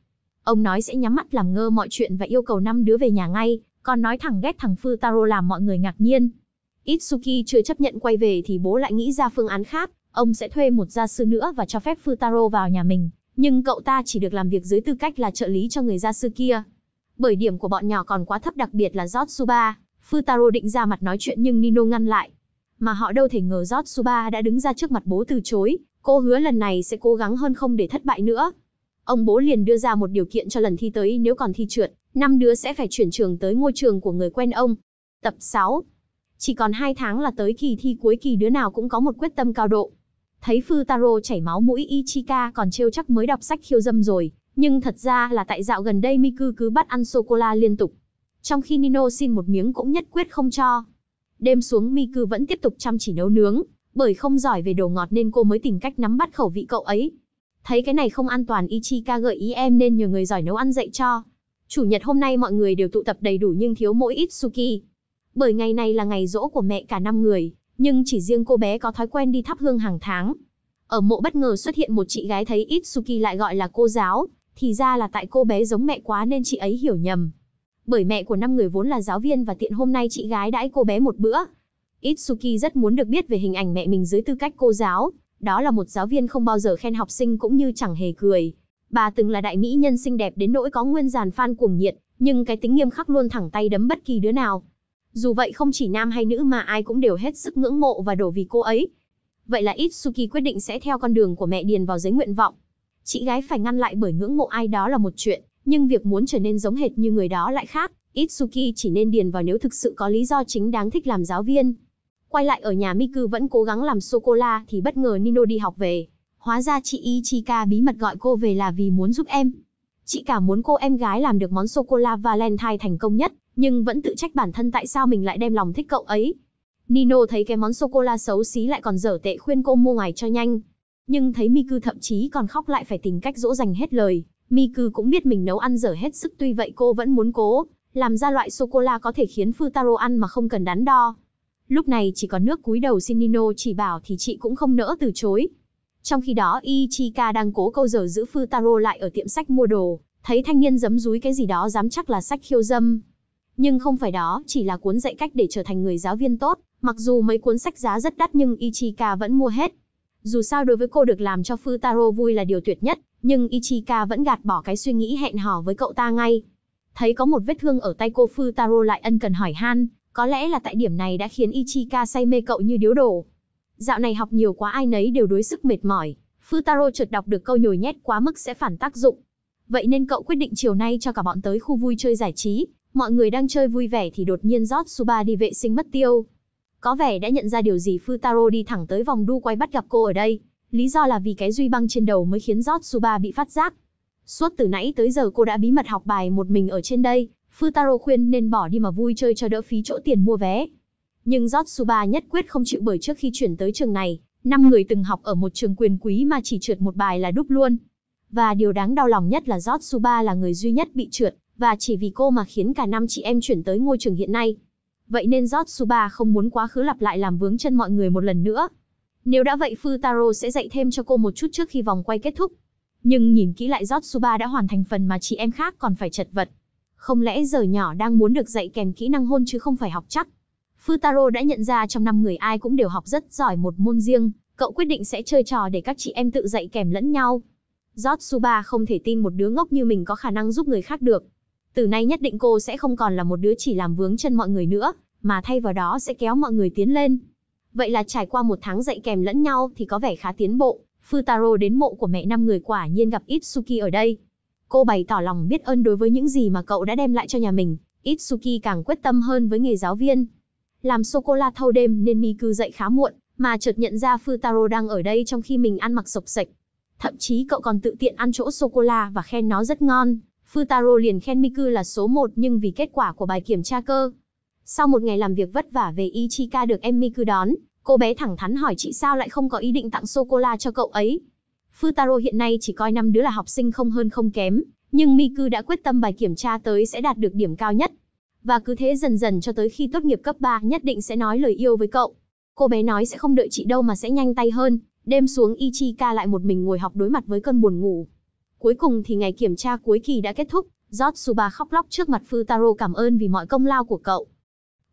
Ông nói sẽ nhắm mắt làm ngơ mọi chuyện và yêu cầu năm đứa về nhà ngay, còn nói thẳng ghét thằng Futaro làm mọi người ngạc nhiên. Itsuki chưa chấp nhận quay về thì bố lại nghĩ ra phương án khác, ông sẽ thuê một gia sư nữa và cho phép Futaro vào nhà mình, nhưng cậu ta chỉ được làm việc dưới tư cách là trợ lý cho người gia sư kia. Bởi điểm của bọn nhỏ còn quá thấp đặc biệt là Jotsuba, Futaro định ra mặt nói chuyện nhưng Nino ngăn lại, mà họ đâu thể ngờ Suba đã đứng ra trước mặt bố từ chối, cô hứa lần này sẽ cố gắng hơn không để thất bại nữa. Ông bố liền đưa ra một điều kiện cho lần thi tới nếu còn thi trượt, năm đứa sẽ phải chuyển trường tới ngôi trường của người quen ông. Tập 6 Chỉ còn 2 tháng là tới kỳ thi cuối kỳ đứa nào cũng có một quyết tâm cao độ. Thấy Futaro chảy máu mũi Ichika còn trêu chắc mới đọc sách khiêu dâm rồi, nhưng thật ra là tại dạo gần đây Miku cứ bắt ăn sô-cô-la liên tục. Trong khi Nino xin một miếng cũng nhất quyết không cho, Đêm xuống mi cư vẫn tiếp tục chăm chỉ nấu nướng, bởi không giỏi về đồ ngọt nên cô mới tìm cách nắm bắt khẩu vị cậu ấy. Thấy cái này không an toàn Ichika gợi ý em nên nhờ người giỏi nấu ăn dạy cho. Chủ nhật hôm nay mọi người đều tụ tập đầy đủ nhưng thiếu mỗi ít suki. Bởi ngày này là ngày rỗ của mẹ cả năm người, nhưng chỉ riêng cô bé có thói quen đi thắp hương hàng tháng. Ở mộ bất ngờ xuất hiện một chị gái thấy Itsuki lại gọi là cô giáo, thì ra là tại cô bé giống mẹ quá nên chị ấy hiểu nhầm bởi mẹ của năm người vốn là giáo viên và tiện hôm nay chị gái đãi cô bé một bữa. Itsuki rất muốn được biết về hình ảnh mẹ mình dưới tư cách cô giáo, đó là một giáo viên không bao giờ khen học sinh cũng như chẳng hề cười. Bà từng là đại mỹ nhân xinh đẹp đến nỗi có nguyên dàn fan cuồng nhiệt, nhưng cái tính nghiêm khắc luôn thẳng tay đấm bất kỳ đứa nào. Dù vậy không chỉ nam hay nữ mà ai cũng đều hết sức ngưỡng mộ và đổ vì cô ấy. Vậy là Itsuki quyết định sẽ theo con đường của mẹ điền vào giấy nguyện vọng. Chị gái phải ngăn lại bởi ngưỡng mộ ai đó là một chuyện, nhưng việc muốn trở nên giống hệt như người đó lại khác, Itsuki chỉ nên điền vào nếu thực sự có lý do chính đáng thích làm giáo viên. Quay lại ở nhà Miku vẫn cố gắng làm sô-cô-la thì bất ngờ Nino đi học về. Hóa ra chị Ichika bí mật gọi cô về là vì muốn giúp em. Chị cả muốn cô em gái làm được món sô-cô-la Valentine thành công nhất, nhưng vẫn tự trách bản thân tại sao mình lại đem lòng thích cậu ấy. Nino thấy cái món sô-cô-la xấu xí lại còn dở tệ khuyên cô mua ngoài cho nhanh. Nhưng thấy Miku thậm chí còn khóc lại phải tìm cách dỗ dành hết lời, Mi Cư cũng biết mình nấu ăn dở hết sức tuy vậy cô vẫn muốn cố, làm ra loại sô-cô-la có thể khiến Futaro ăn mà không cần đắn đo. Lúc này chỉ còn nước cúi đầu Shinino chỉ bảo thì chị cũng không nỡ từ chối. Trong khi đó Ichika đang cố câu giờ giữ Futaro lại ở tiệm sách mua đồ, thấy thanh niên giấm dúi cái gì đó dám chắc là sách khiêu dâm. Nhưng không phải đó, chỉ là cuốn dạy cách để trở thành người giáo viên tốt, mặc dù mấy cuốn sách giá rất đắt nhưng Ichika vẫn mua hết. Dù sao đối với cô được làm cho Futaro vui là điều tuyệt nhất, nhưng Ichika vẫn gạt bỏ cái suy nghĩ hẹn hò với cậu ta ngay. Thấy có một vết thương ở tay cô Futaro lại ân cần hỏi han, có lẽ là tại điểm này đã khiến Ichika say mê cậu như điếu đổ. Dạo này học nhiều quá ai nấy đều đối sức mệt mỏi, Futaro chợt đọc được câu nhồi nhét quá mức sẽ phản tác dụng. Vậy nên cậu quyết định chiều nay cho cả bọn tới khu vui chơi giải trí, mọi người đang chơi vui vẻ thì đột nhiên rót Suba đi vệ sinh mất tiêu. Có vẻ đã nhận ra điều gì Futaro đi thẳng tới vòng đu quay bắt gặp cô ở đây, lý do là vì cái duy băng trên đầu mới khiến Jotsuba bị phát giác. Suốt từ nãy tới giờ cô đã bí mật học bài một mình ở trên đây, Futaro khuyên nên bỏ đi mà vui chơi cho đỡ phí chỗ tiền mua vé. Nhưng Jotsuba nhất quyết không chịu bởi trước khi chuyển tới trường này, năm người từng học ở một trường quyền quý mà chỉ trượt một bài là đúc luôn. Và điều đáng đau lòng nhất là Jotsuba là người duy nhất bị trượt, và chỉ vì cô mà khiến cả năm chị em chuyển tới ngôi trường hiện nay. Vậy nên Jotsuba không muốn quá khứ lặp lại làm vướng chân mọi người một lần nữa. Nếu đã vậy Futaro sẽ dạy thêm cho cô một chút trước khi vòng quay kết thúc. Nhưng nhìn kỹ lại Jotsuba đã hoàn thành phần mà chị em khác còn phải chật vật. Không lẽ giờ nhỏ đang muốn được dạy kèm kỹ năng hôn chứ không phải học chắc. Futaro đã nhận ra trong năm người ai cũng đều học rất giỏi một môn riêng, cậu quyết định sẽ chơi trò để các chị em tự dạy kèm lẫn nhau. Jotsuba không thể tin một đứa ngốc như mình có khả năng giúp người khác được. Từ nay nhất định cô sẽ không còn là một đứa chỉ làm vướng chân mọi người nữa, mà thay vào đó sẽ kéo mọi người tiến lên. Vậy là trải qua một tháng dạy kèm lẫn nhau thì có vẻ khá tiến bộ. Futaro đến mộ của mẹ năm người quả nhiên gặp Itsuki ở đây. Cô bày tỏ lòng biết ơn đối với những gì mà cậu đã đem lại cho nhà mình. Itsuki càng quyết tâm hơn với nghề giáo viên. Làm sô-cô-la thâu đêm nên Miku dậy khá muộn, mà chợt nhận ra Futaro đang ở đây trong khi mình ăn mặc sộc sạch. Thậm chí cậu còn tự tiện ăn chỗ sô-cô-la và khen nó rất ngon. Futaro liền khen Miku là số 1 nhưng vì kết quả của bài kiểm tra cơ, sau một ngày làm việc vất vả về Ichika được Emmy cứ đón, cô bé thẳng thắn hỏi chị sao lại không có ý định tặng sô-cô-la cho cậu ấy. Futaro hiện nay chỉ coi năm đứa là học sinh không hơn không kém, nhưng Miku đã quyết tâm bài kiểm tra tới sẽ đạt được điểm cao nhất. Và cứ thế dần dần cho tới khi tốt nghiệp cấp 3 nhất định sẽ nói lời yêu với cậu. Cô bé nói sẽ không đợi chị đâu mà sẽ nhanh tay hơn, đêm xuống Ichika lại một mình ngồi học đối mặt với cơn buồn ngủ. Cuối cùng thì ngày kiểm tra cuối kỳ đã kết thúc, Jotsuba khóc lóc trước mặt Futaro cảm ơn vì mọi công lao của cậu.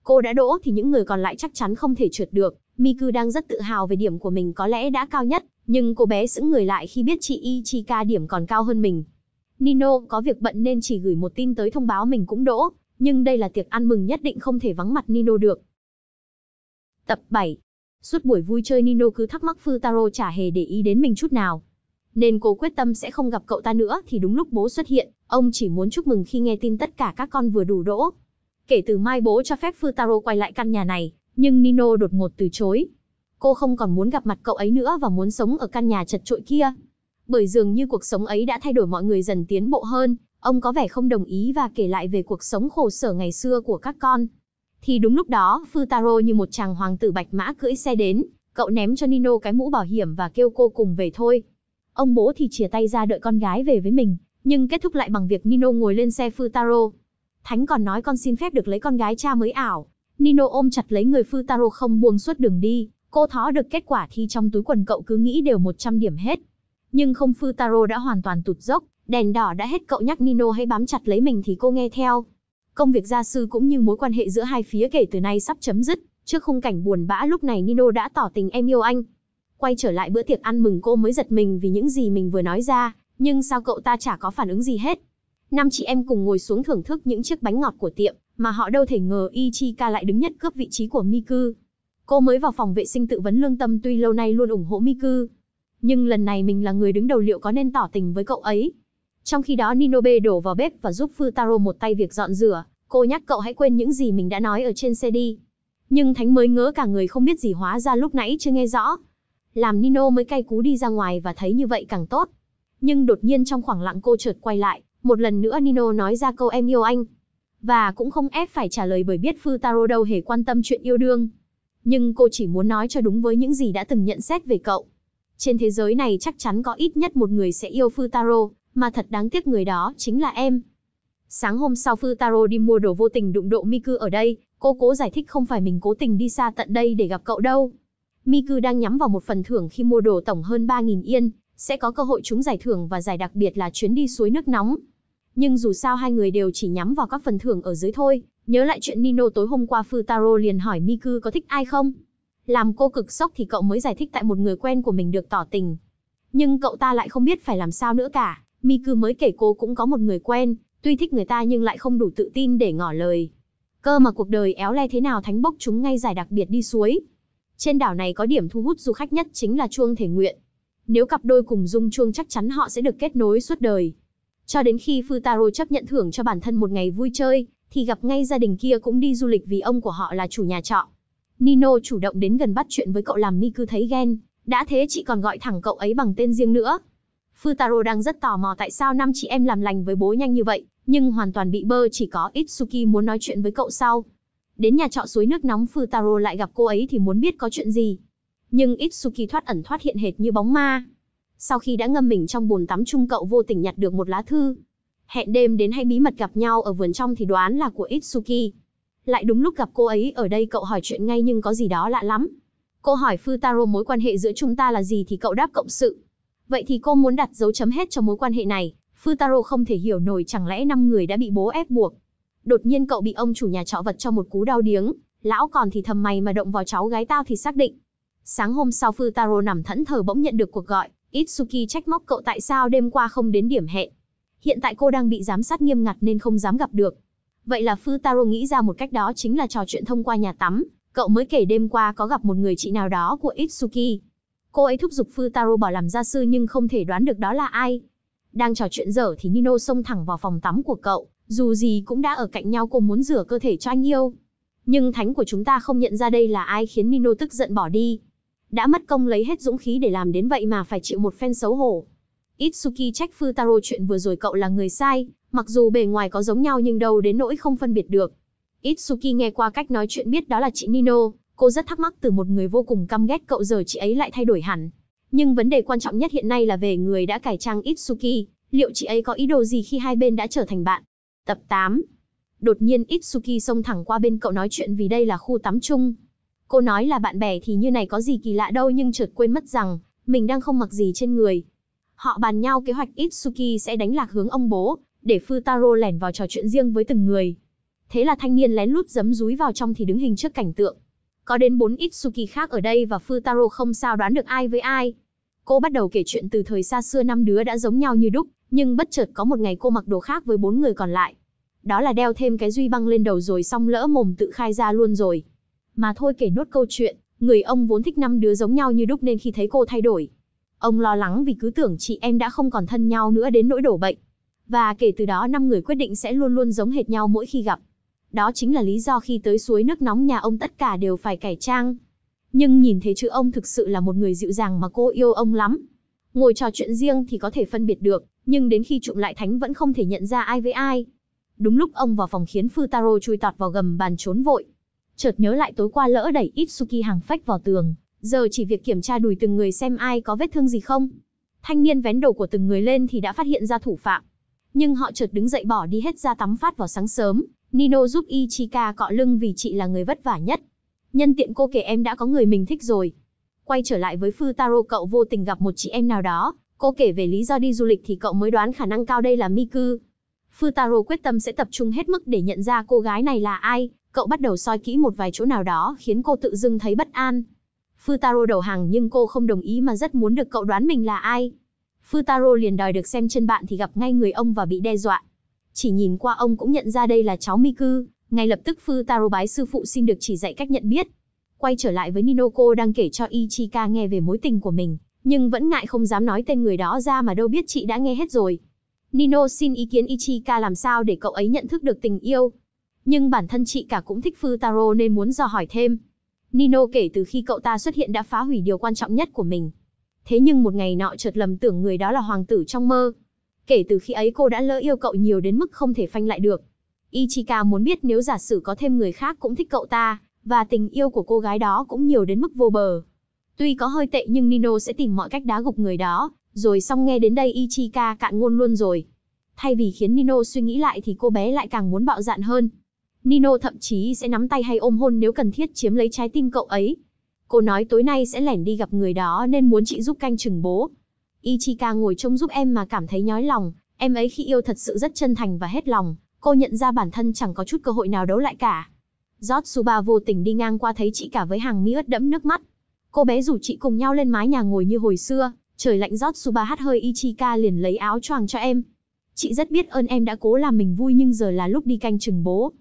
Cô đã đỗ thì những người còn lại chắc chắn không thể trượt được. Miku đang rất tự hào về điểm của mình có lẽ đã cao nhất, nhưng cô bé sững người lại khi biết chị Ichika điểm còn cao hơn mình. Nino có việc bận nên chỉ gửi một tin tới thông báo mình cũng đỗ, nhưng đây là tiệc ăn mừng nhất định không thể vắng mặt Nino được. Tập 7 Suốt buổi vui chơi Nino cứ thắc mắc Futaro chả hề để ý đến mình chút nào. Nên cô quyết tâm sẽ không gặp cậu ta nữa thì đúng lúc bố xuất hiện, ông chỉ muốn chúc mừng khi nghe tin tất cả các con vừa đủ đỗ, Kể từ mai bố cho phép Futaro quay lại căn nhà này, nhưng Nino đột ngột từ chối. Cô không còn muốn gặp mặt cậu ấy nữa và muốn sống ở căn nhà chật trội kia. Bởi dường như cuộc sống ấy đã thay đổi mọi người dần tiến bộ hơn, ông có vẻ không đồng ý và kể lại về cuộc sống khổ sở ngày xưa của các con. Thì đúng lúc đó, Futaro như một chàng hoàng tử bạch mã cưỡi xe đến, cậu ném cho Nino cái mũ bảo hiểm và kêu cô cùng về thôi. Ông bố thì chìa tay ra đợi con gái về với mình, nhưng kết thúc lại bằng việc Nino ngồi lên xe Futaro, Thánh còn nói con xin phép được lấy con gái cha mới ảo. Nino ôm chặt lấy người Futaro không buông suốt đường đi, cô thó được kết quả thi trong túi quần cậu cứ nghĩ đều 100 điểm hết. Nhưng không Futaro đã hoàn toàn tụt dốc, đèn đỏ đã hết cậu nhắc Nino hãy bám chặt lấy mình thì cô nghe theo. Công việc gia sư cũng như mối quan hệ giữa hai phía kể từ nay sắp chấm dứt, trước khung cảnh buồn bã lúc này Nino đã tỏ tình em yêu anh. Quay trở lại bữa tiệc ăn mừng cô mới giật mình vì những gì mình vừa nói ra, nhưng sao cậu ta chả có phản ứng gì hết. Năm chị em cùng ngồi xuống thưởng thức những chiếc bánh ngọt của tiệm, mà họ đâu thể ngờ Ichika lại đứng nhất cướp vị trí của Miku. Cô mới vào phòng vệ sinh tự vấn lương tâm tuy lâu nay luôn ủng hộ Miku. Nhưng lần này mình là người đứng đầu liệu có nên tỏ tình với cậu ấy? Trong khi đó Ninobe đổ vào bếp và giúp Futaro một tay việc dọn rửa, cô nhắc cậu hãy quên những gì mình đã nói ở trên xe đi. Nhưng Thánh mới ngớ cả người không biết gì hóa ra lúc nãy chưa nghe rõ. Làm Nino mới cay cú đi ra ngoài và thấy như vậy càng tốt. Nhưng đột nhiên trong khoảng lặng cô chợt quay lại, một lần nữa Nino nói ra câu em yêu anh. Và cũng không ép phải trả lời bởi biết Futaro đâu hề quan tâm chuyện yêu đương. Nhưng cô chỉ muốn nói cho đúng với những gì đã từng nhận xét về cậu. Trên thế giới này chắc chắn có ít nhất một người sẽ yêu Futaro, mà thật đáng tiếc người đó chính là em. Sáng hôm sau Futaro đi mua đồ vô tình đụng độ Miku ở đây, cô cố giải thích không phải mình cố tình đi xa tận đây để gặp cậu đâu. Miku đang nhắm vào một phần thưởng khi mua đồ tổng hơn 3.000 yên, sẽ có cơ hội trúng giải thưởng và giải đặc biệt là chuyến đi suối nước nóng nhưng dù sao hai người đều chỉ nhắm vào các phần thưởng ở dưới thôi. Nhớ lại chuyện Nino tối hôm qua Futaro liền hỏi Miku có thích ai không. Làm cô cực sốc thì cậu mới giải thích tại một người quen của mình được tỏ tình. Nhưng cậu ta lại không biết phải làm sao nữa cả. Miku mới kể cô cũng có một người quen, tuy thích người ta nhưng lại không đủ tự tin để ngỏ lời. Cơ mà cuộc đời éo le thế nào thánh bốc chúng ngay giải đặc biệt đi suối. Trên đảo này có điểm thu hút du khách nhất chính là chuông thể nguyện. Nếu cặp đôi cùng dung chuông chắc chắn họ sẽ được kết nối suốt đời. Cho đến khi Futaro chấp nhận thưởng cho bản thân một ngày vui chơi, thì gặp ngay gia đình kia cũng đi du lịch vì ông của họ là chủ nhà trọ. Nino chủ động đến gần bắt chuyện với cậu làm Miku thấy ghen, đã thế chị còn gọi thẳng cậu ấy bằng tên riêng nữa. Futaro đang rất tò mò tại sao năm chị em làm lành với bố nhanh như vậy, nhưng hoàn toàn bị bơ chỉ có Itsuki muốn nói chuyện với cậu sau. Đến nhà trọ suối nước nóng Futaro lại gặp cô ấy thì muốn biết có chuyện gì. Nhưng Itsuki thoát ẩn thoát hiện hệt như bóng ma, sau khi đã ngâm mình trong bồn tắm chung cậu vô tình nhặt được một lá thư. Hẹn đêm đến hay bí mật gặp nhau ở vườn trong thì đoán là của Itsuki. Lại đúng lúc gặp cô ấy ở đây cậu hỏi chuyện ngay nhưng có gì đó lạ lắm. Cô hỏi Futaro mối quan hệ giữa chúng ta là gì thì cậu đáp cộng sự. Vậy thì cô muốn đặt dấu chấm hết cho mối quan hệ này. Futaro không thể hiểu nổi chẳng lẽ năm người đã bị bố ép buộc. Đột nhiên cậu bị ông chủ nhà trọ vật cho một cú đau điếng, lão còn thì thầm mày mà động vào cháu gái tao thì xác định. Sáng hôm sau Futaro nằm thẫn thờ bỗng nhận được cuộc gọi, Itsuki trách móc cậu tại sao đêm qua không đến điểm hẹn. Hiện tại cô đang bị giám sát nghiêm ngặt nên không dám gặp được. Vậy là Futaro nghĩ ra một cách đó chính là trò chuyện thông qua nhà tắm, cậu mới kể đêm qua có gặp một người chị nào đó của Itsuki. Cô ấy thúc giục Futaro bỏ làm gia sư nhưng không thể đoán được đó là ai. Đang trò chuyện dở thì Nino xông thẳng vào phòng tắm của cậu, dù gì cũng đã ở cạnh nhau cô muốn rửa cơ thể cho anh yêu. Nhưng thánh của chúng ta không nhận ra đây là ai khiến Nino tức giận bỏ đi đã mất công lấy hết dũng khí để làm đến vậy mà phải chịu một phen xấu hổ. Itsuki trách Futaro chuyện vừa rồi cậu là người sai, mặc dù bề ngoài có giống nhau nhưng đâu đến nỗi không phân biệt được. Itsuki nghe qua cách nói chuyện biết đó là chị Nino, cô rất thắc mắc từ một người vô cùng căm ghét cậu giờ chị ấy lại thay đổi hẳn. Nhưng vấn đề quan trọng nhất hiện nay là về người đã cải trang Itsuki, liệu chị ấy có ý đồ gì khi hai bên đã trở thành bạn? Tập 8 Đột nhiên Itsuki xông thẳng qua bên cậu nói chuyện vì đây là khu tắm chung. Cô nói là bạn bè thì như này có gì kỳ lạ đâu nhưng chợt quên mất rằng, mình đang không mặc gì trên người. Họ bàn nhau kế hoạch Itsuki sẽ đánh lạc hướng ông bố, để Futaro lẻn vào trò chuyện riêng với từng người. Thế là thanh niên lén lút giấm rúi vào trong thì đứng hình trước cảnh tượng. Có đến bốn Itsuki khác ở đây và Futaro không sao đoán được ai với ai. Cô bắt đầu kể chuyện từ thời xa xưa năm đứa đã giống nhau như đúc, nhưng bất chợt có một ngày cô mặc đồ khác với bốn người còn lại. Đó là đeo thêm cái duy băng lên đầu rồi xong lỡ mồm tự khai ra luôn rồi mà thôi kể nốt câu chuyện, người ông vốn thích năm đứa giống nhau như đúc nên khi thấy cô thay đổi. Ông lo lắng vì cứ tưởng chị em đã không còn thân nhau nữa đến nỗi đổ bệnh. Và kể từ đó năm người quyết định sẽ luôn luôn giống hệt nhau mỗi khi gặp. Đó chính là lý do khi tới suối nước nóng nhà ông tất cả đều phải cải trang. Nhưng nhìn thấy chữ ông thực sự là một người dịu dàng mà cô yêu ông lắm. Ngồi trò chuyện riêng thì có thể phân biệt được, nhưng đến khi trụm lại thánh vẫn không thể nhận ra ai với ai. Đúng lúc ông vào phòng khiến Futaro chui tọt vào gầm bàn trốn vội, chợt nhớ lại tối qua lỡ đẩy Itsuki hàng phách vào tường, giờ chỉ việc kiểm tra đùi từng người xem ai có vết thương gì không. Thanh niên vén đầu của từng người lên thì đã phát hiện ra thủ phạm. Nhưng họ chợt đứng dậy bỏ đi hết ra tắm phát vào sáng sớm, Nino giúp Ichika cọ lưng vì chị là người vất vả nhất. Nhân tiện cô kể em đã có người mình thích rồi. Quay trở lại với Futaro cậu vô tình gặp một chị em nào đó, cô kể về lý do đi du lịch thì cậu mới đoán khả năng cao đây là Miku. Futaro quyết tâm sẽ tập trung hết mức để nhận ra cô gái này là ai, Cậu bắt đầu soi kỹ một vài chỗ nào đó khiến cô tự dưng thấy bất an. Futaro đầu hàng nhưng cô không đồng ý mà rất muốn được cậu đoán mình là ai. Futaro liền đòi được xem chân bạn thì gặp ngay người ông và bị đe dọa. Chỉ nhìn qua ông cũng nhận ra đây là cháu Miku, ngay lập tức Futaro bái sư phụ xin được chỉ dạy cách nhận biết. Quay trở lại với Ninoko đang kể cho Ichika nghe về mối tình của mình, nhưng vẫn ngại không dám nói tên người đó ra mà đâu biết chị đã nghe hết rồi. Nino xin ý kiến Ichika làm sao để cậu ấy nhận thức được tình yêu, nhưng bản thân chị cả cũng thích Futaro nên muốn dò hỏi thêm. Nino kể từ khi cậu ta xuất hiện đã phá hủy điều quan trọng nhất của mình. Thế nhưng một ngày nọ chợt lầm tưởng người đó là hoàng tử trong mơ. Kể từ khi ấy cô đã lỡ yêu cậu nhiều đến mức không thể phanh lại được. Ichika muốn biết nếu giả sử có thêm người khác cũng thích cậu ta, và tình yêu của cô gái đó cũng nhiều đến mức vô bờ. Tuy có hơi tệ nhưng Nino sẽ tìm mọi cách đá gục người đó, rồi xong nghe đến đây Ichika cạn ngôn luôn rồi. Thay vì khiến Nino suy nghĩ lại thì cô bé lại càng muốn bạo dạn hơn. Nino thậm chí sẽ nắm tay hay ôm hôn nếu cần thiết chiếm lấy trái tim cậu ấy. Cô nói tối nay sẽ lẻn đi gặp người đó nên muốn chị giúp canh chừng bố. Ichika ngồi trông giúp em mà cảm thấy nhói lòng, em ấy khi yêu thật sự rất chân thành và hết lòng, cô nhận ra bản thân chẳng có chút cơ hội nào đấu lại cả. Jotsuba vô tình đi ngang qua thấy chị cả với hàng mi ướt đẫm nước mắt. Cô bé rủ chị cùng nhau lên mái nhà ngồi như hồi xưa, trời lạnh Jotsuba hát hơi Ichika liền lấy áo choàng cho em. Chị rất biết ơn em đã cố làm mình vui nhưng giờ là lúc đi canh chừng bố,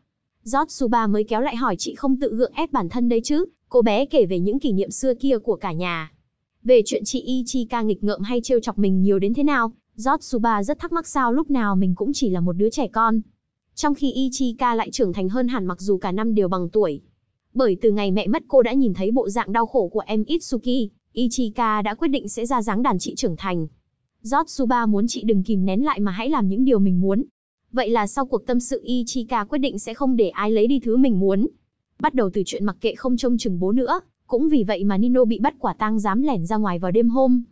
Giót Suba mới kéo lại hỏi chị không tự gượng ép bản thân đấy chứ, cô bé kể về những kỷ niệm xưa kia của cả nhà. Về chuyện chị Ichika nghịch ngợm hay trêu chọc mình nhiều đến thế nào, Giót Suba rất thắc mắc sao lúc nào mình cũng chỉ là một đứa trẻ con. Trong khi Ichika lại trưởng thành hơn hẳn mặc dù cả năm đều bằng tuổi. Bởi từ ngày mẹ mất cô đã nhìn thấy bộ dạng đau khổ của em Itsuki, Ichika đã quyết định sẽ ra dáng đàn chị trưởng thành. Giót Suba muốn chị đừng kìm nén lại mà hãy làm những điều mình muốn, Vậy là sau cuộc tâm sự Ichika quyết định sẽ không để ai lấy đi thứ mình muốn. Bắt đầu từ chuyện mặc kệ không trông chừng bố nữa, cũng vì vậy mà Nino bị bắt quả tang dám lẻn ra ngoài vào đêm hôm.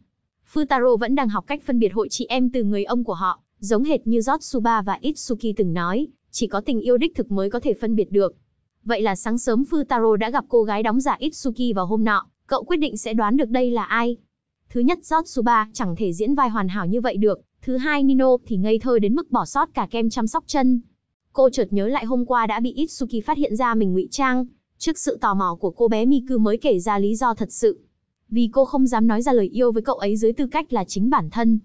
Futaro vẫn đang học cách phân biệt hội chị em từ người ông của họ, giống hệt như Jotsuba và Itsuki từng nói, chỉ có tình yêu đích thực mới có thể phân biệt được. Vậy là sáng sớm Futaro đã gặp cô gái đóng giả Itsuki vào hôm nọ, cậu quyết định sẽ đoán được đây là ai. Thứ nhất Jotsuba chẳng thể diễn vai hoàn hảo như vậy được, Thứ hai Nino thì ngây thơ đến mức bỏ sót cả kem chăm sóc chân. Cô chợt nhớ lại hôm qua đã bị Itsuki phát hiện ra mình ngụy trang, trước sự tò mò của cô bé Miku mới kể ra lý do thật sự. Vì cô không dám nói ra lời yêu với cậu ấy dưới tư cách là chính bản thân.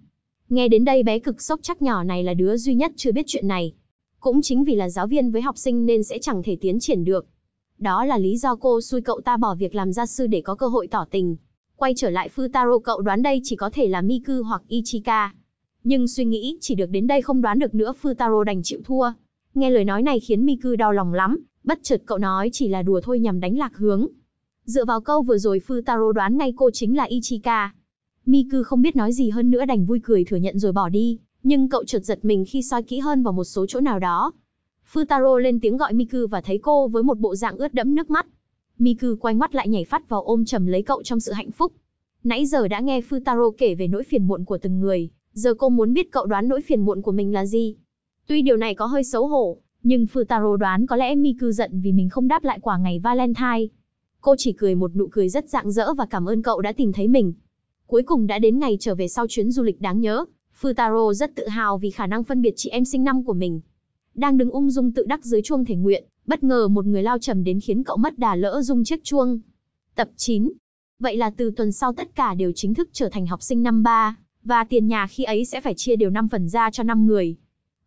Nghe đến đây bé cực sốc chắc nhỏ này là đứa duy nhất chưa biết chuyện này. Cũng chính vì là giáo viên với học sinh nên sẽ chẳng thể tiến triển được. Đó là lý do cô xui cậu ta bỏ việc làm gia sư để có cơ hội tỏ tình. Quay trở lại Futaro cậu đoán đây chỉ có thể là Miku hoặc Ichika. Nhưng suy nghĩ chỉ được đến đây không đoán được nữa Futaro đành chịu thua. Nghe lời nói này khiến Miku đau lòng lắm, bất chợt cậu nói chỉ là đùa thôi nhằm đánh lạc hướng. Dựa vào câu vừa rồi Futaro đoán ngay cô chính là Ichika. Miku không biết nói gì hơn nữa đành vui cười thừa nhận rồi bỏ đi, nhưng cậu chợt giật mình khi soi kỹ hơn vào một số chỗ nào đó. Futaro lên tiếng gọi Miku và thấy cô với một bộ dạng ướt đẫm nước mắt. Miku quay ngoắt lại nhảy phát vào ôm chầm lấy cậu trong sự hạnh phúc. Nãy giờ đã nghe Futaro kể về nỗi phiền muộn của từng người, Giờ cô muốn biết cậu đoán nỗi phiền muộn của mình là gì. Tuy điều này có hơi xấu hổ, nhưng Futaro đoán có lẽ Miku giận vì mình không đáp lại quả ngày Valentine. Cô chỉ cười một nụ cười rất rạng rỡ và cảm ơn cậu đã tìm thấy mình. Cuối cùng đã đến ngày trở về sau chuyến du lịch đáng nhớ, Futaro rất tự hào vì khả năng phân biệt chị em sinh năm của mình. Đang đứng ung dung tự đắc dưới chuông thể nguyện, bất ngờ một người lao trầm đến khiến cậu mất đà lỡ rung chiếc chuông. Tập 9 Vậy là từ tuần sau tất cả đều chính thức trở thành học sinh năm 3 và tiền nhà khi ấy sẽ phải chia đều 5 phần ra cho 5 người.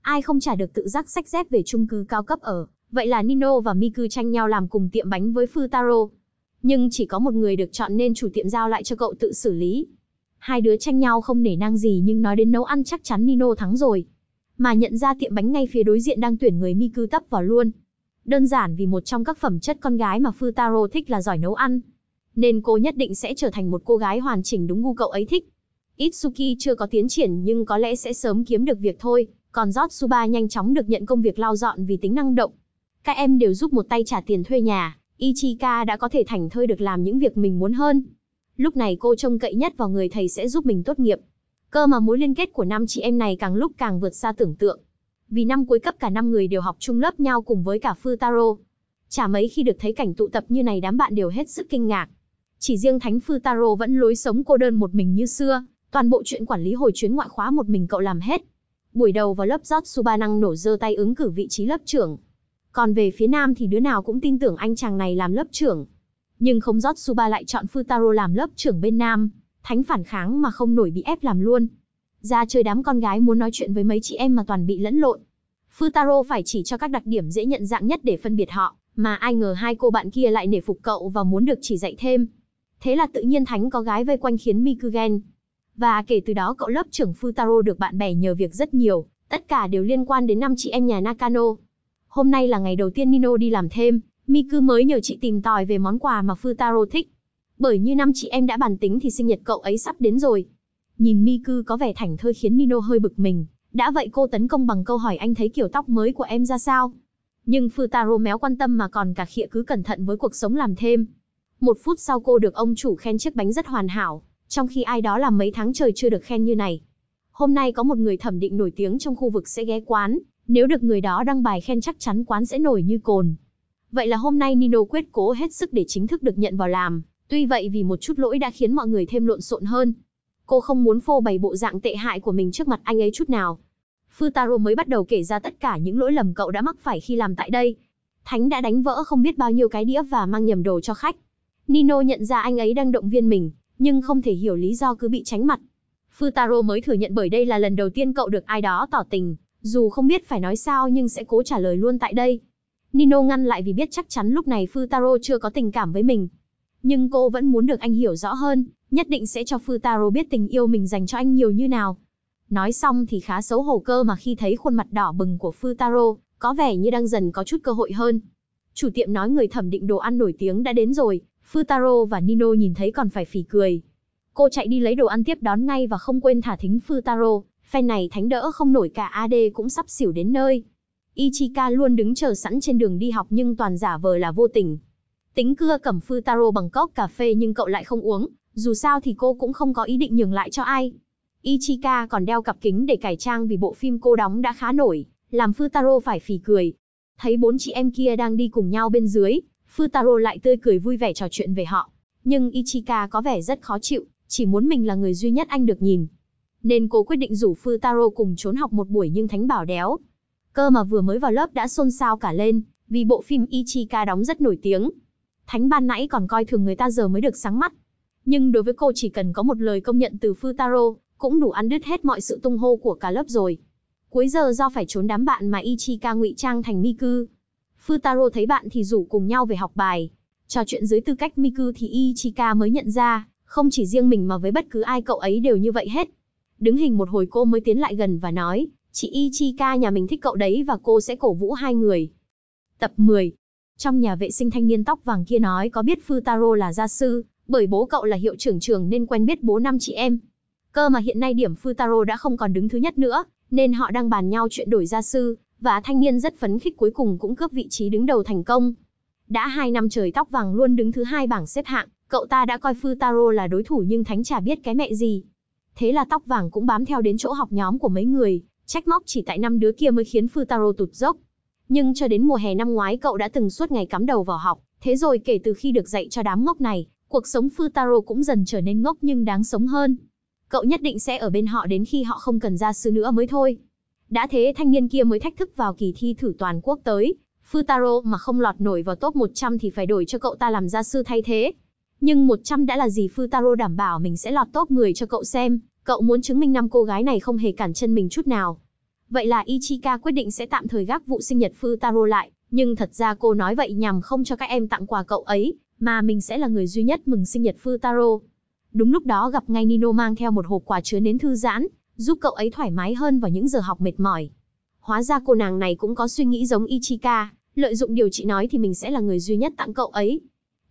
Ai không trả được tự giác sách dép về chung cư cao cấp ở, vậy là Nino và Miku tranh nhau làm cùng tiệm bánh với Futaro. Nhưng chỉ có một người được chọn nên chủ tiệm giao lại cho cậu tự xử lý. Hai đứa tranh nhau không nể nang gì nhưng nói đến nấu ăn chắc chắn Nino thắng rồi. Mà nhận ra tiệm bánh ngay phía đối diện đang tuyển người Miku tấp vào luôn. Đơn giản vì một trong các phẩm chất con gái mà Futaro thích là giỏi nấu ăn. Nên cô nhất định sẽ trở thành một cô gái hoàn chỉnh đúng gu cậu ấy thích. Itsuki chưa có tiến triển nhưng có lẽ sẽ sớm kiếm được việc thôi, còn Jotsuba nhanh chóng được nhận công việc lau dọn vì tính năng động. Các em đều giúp một tay trả tiền thuê nhà, Ichika đã có thể thành thơi được làm những việc mình muốn hơn. Lúc này cô trông cậy nhất vào người thầy sẽ giúp mình tốt nghiệp. Cơ mà mối liên kết của năm chị em này càng lúc càng vượt xa tưởng tượng. Vì năm cuối cấp cả năm người đều học chung lớp nhau cùng với cả Futaro. Chả mấy khi được thấy cảnh tụ tập như này đám bạn đều hết sức kinh ngạc. Chỉ riêng Thánh Futaro vẫn lối sống cô đơn một mình như xưa, Toàn bộ chuyện quản lý hồi chuyến ngoại khóa một mình cậu làm hết. Buổi đầu vào lớp rót Suba năng nổ dơ tay ứng cử vị trí lớp trưởng. Còn về phía nam thì đứa nào cũng tin tưởng anh chàng này làm lớp trưởng. Nhưng không rót Suba lại chọn Futaro làm lớp trưởng bên nam. Thánh phản kháng mà không nổi bị ép làm luôn. Ra chơi đám con gái muốn nói chuyện với mấy chị em mà toàn bị lẫn lộn. Futaro phải chỉ cho các đặc điểm dễ nhận dạng nhất để phân biệt họ, mà ai ngờ hai cô bạn kia lại nể phục cậu và muốn được chỉ dạy thêm. Thế là tự nhiên Thánh có gái vây quanh khiến Mikugen và kể từ đó cậu lớp trưởng Futaro được bạn bè nhờ việc rất nhiều, tất cả đều liên quan đến năm chị em nhà Nakano. Hôm nay là ngày đầu tiên Nino đi làm thêm, Miku mới nhờ chị tìm tòi về món quà mà Futaro thích. Bởi như năm chị em đã bàn tính thì sinh nhật cậu ấy sắp đến rồi. Nhìn Miku có vẻ thảnh thơi khiến Nino hơi bực mình, đã vậy cô tấn công bằng câu hỏi anh thấy kiểu tóc mới của em ra sao? Nhưng Futaro méo quan tâm mà còn cả khịa cứ cẩn thận với cuộc sống làm thêm. Một phút sau cô được ông chủ khen chiếc bánh rất hoàn hảo, trong khi ai đó làm mấy tháng trời chưa được khen như này. Hôm nay có một người thẩm định nổi tiếng trong khu vực sẽ ghé quán, nếu được người đó đăng bài khen chắc chắn quán sẽ nổi như cồn. Vậy là hôm nay Nino quyết cố hết sức để chính thức được nhận vào làm, tuy vậy vì một chút lỗi đã khiến mọi người thêm lộn xộn hơn. Cô không muốn phô bày bộ dạng tệ hại của mình trước mặt anh ấy chút nào. Futaro mới bắt đầu kể ra tất cả những lỗi lầm cậu đã mắc phải khi làm tại đây. Thánh đã đánh vỡ không biết bao nhiêu cái đĩa và mang nhầm đồ cho khách. Nino nhận ra anh ấy đang động viên mình, nhưng không thể hiểu lý do cứ bị tránh mặt. Futaro mới thừa nhận bởi đây là lần đầu tiên cậu được ai đó tỏ tình, dù không biết phải nói sao nhưng sẽ cố trả lời luôn tại đây. Nino ngăn lại vì biết chắc chắn lúc này Futaro chưa có tình cảm với mình. Nhưng cô vẫn muốn được anh hiểu rõ hơn, nhất định sẽ cho Futaro biết tình yêu mình dành cho anh nhiều như nào. Nói xong thì khá xấu hổ cơ mà khi thấy khuôn mặt đỏ bừng của Futaro, có vẻ như đang dần có chút cơ hội hơn. Chủ tiệm nói người thẩm định đồ ăn nổi tiếng đã đến rồi, Futaro và Nino nhìn thấy còn phải phỉ cười. Cô chạy đi lấy đồ ăn tiếp đón ngay và không quên thả thính Futaro, phe này thánh đỡ không nổi cả AD cũng sắp xỉu đến nơi. Ichika luôn đứng chờ sẵn trên đường đi học nhưng toàn giả vờ là vô tình. Tính cưa cầm Futaro bằng cốc cà phê nhưng cậu lại không uống, dù sao thì cô cũng không có ý định nhường lại cho ai. Ichika còn đeo cặp kính để cải trang vì bộ phim cô đóng đã khá nổi, làm Futaro phải phì cười. Thấy bốn chị em kia đang đi cùng nhau bên dưới, Futaro lại tươi cười vui vẻ trò chuyện về họ. Nhưng Ichika có vẻ rất khó chịu, chỉ muốn mình là người duy nhất anh được nhìn. Nên cô quyết định rủ Futaro cùng trốn học một buổi nhưng Thánh bảo đéo. Cơ mà vừa mới vào lớp đã xôn xao cả lên, vì bộ phim Ichika đóng rất nổi tiếng. Thánh ban nãy còn coi thường người ta giờ mới được sáng mắt. Nhưng đối với cô chỉ cần có một lời công nhận từ Futaro, cũng đủ ăn đứt hết mọi sự tung hô của cả lớp rồi. Cuối giờ do phải trốn đám bạn mà Ichika ngụy trang thành Miku, Futaro thấy bạn thì rủ cùng nhau về học bài. Trò chuyện dưới tư cách Miku thì Ichika mới nhận ra, không chỉ riêng mình mà với bất cứ ai cậu ấy đều như vậy hết. Đứng hình một hồi cô mới tiến lại gần và nói, chị Ichika nhà mình thích cậu đấy và cô sẽ cổ vũ hai người. Tập 10 Trong nhà vệ sinh thanh niên tóc vàng kia nói có biết Futaro là gia sư, bởi bố cậu là hiệu trưởng trường nên quen biết bố năm chị em. Cơ mà hiện nay điểm Futaro đã không còn đứng thứ nhất nữa, nên họ đang bàn nhau chuyện đổi gia sư, và thanh niên rất phấn khích cuối cùng cũng cướp vị trí đứng đầu thành công. Đã hai năm trời tóc vàng luôn đứng thứ hai bảng xếp hạng, cậu ta đã coi Futaro là đối thủ nhưng thánh chả biết cái mẹ gì. Thế là tóc vàng cũng bám theo đến chỗ học nhóm của mấy người, trách móc chỉ tại năm đứa kia mới khiến Futaro tụt dốc. Nhưng cho đến mùa hè năm ngoái cậu đã từng suốt ngày cắm đầu vào học, thế rồi kể từ khi được dạy cho đám ngốc này, cuộc sống Futaro cũng dần trở nên ngốc nhưng đáng sống hơn. Cậu nhất định sẽ ở bên họ đến khi họ không cần ra sư nữa mới thôi. Đã thế thanh niên kia mới thách thức vào kỳ thi thử toàn quốc tới, Futaro mà không lọt nổi vào top 100 thì phải đổi cho cậu ta làm gia sư thay thế. Nhưng 100 đã là gì Futaro đảm bảo mình sẽ lọt top 10 cho cậu xem, cậu muốn chứng minh năm cô gái này không hề cản chân mình chút nào. Vậy là Ichika quyết định sẽ tạm thời gác vụ sinh nhật Futaro lại, nhưng thật ra cô nói vậy nhằm không cho các em tặng quà cậu ấy, mà mình sẽ là người duy nhất mừng sinh nhật Futaro. Đúng lúc đó gặp ngay Nino mang theo một hộp quà chứa nến thư giãn, giúp cậu ấy thoải mái hơn vào những giờ học mệt mỏi. Hóa ra cô nàng này cũng có suy nghĩ giống Ichika, lợi dụng điều chị nói thì mình sẽ là người duy nhất tặng cậu ấy.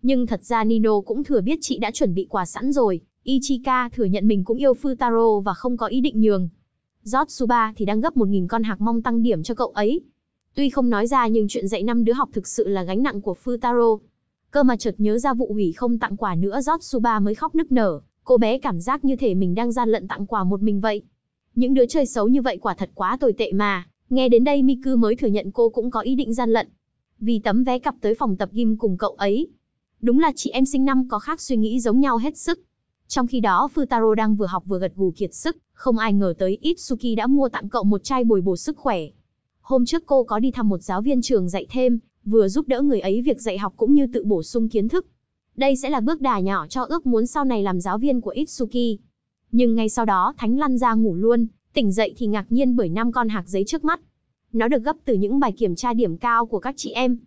Nhưng thật ra Nino cũng thừa biết chị đã chuẩn bị quà sẵn rồi, Ichika thừa nhận mình cũng yêu Futaro và không có ý định nhường. Jotsuba thì đang gấp 1.000 con hạc mong tăng điểm cho cậu ấy. Tuy không nói ra nhưng chuyện dạy năm đứa học thực sự là gánh nặng của Futaro. Cơ mà chợt nhớ ra vụ hủy không tặng quà nữa Jotsuba mới khóc nức nở, cô bé cảm giác như thể mình đang gian lận tặng quà một mình vậy những đứa chơi xấu như vậy quả thật quá tồi tệ mà. Nghe đến đây Miku mới thừa nhận cô cũng có ý định gian lận. Vì tấm vé cặp tới phòng tập gym cùng cậu ấy. Đúng là chị em sinh năm có khác suy nghĩ giống nhau hết sức. Trong khi đó Futaro đang vừa học vừa gật gù kiệt sức, không ai ngờ tới Itsuki đã mua tặng cậu một chai bồi bổ sức khỏe. Hôm trước cô có đi thăm một giáo viên trường dạy thêm, vừa giúp đỡ người ấy việc dạy học cũng như tự bổ sung kiến thức. Đây sẽ là bước đà nhỏ cho ước muốn sau này làm giáo viên của Itsuki nhưng ngay sau đó Thánh lăn ra ngủ luôn, tỉnh dậy thì ngạc nhiên bởi năm con hạc giấy trước mắt. Nó được gấp từ những bài kiểm tra điểm cao của các chị em.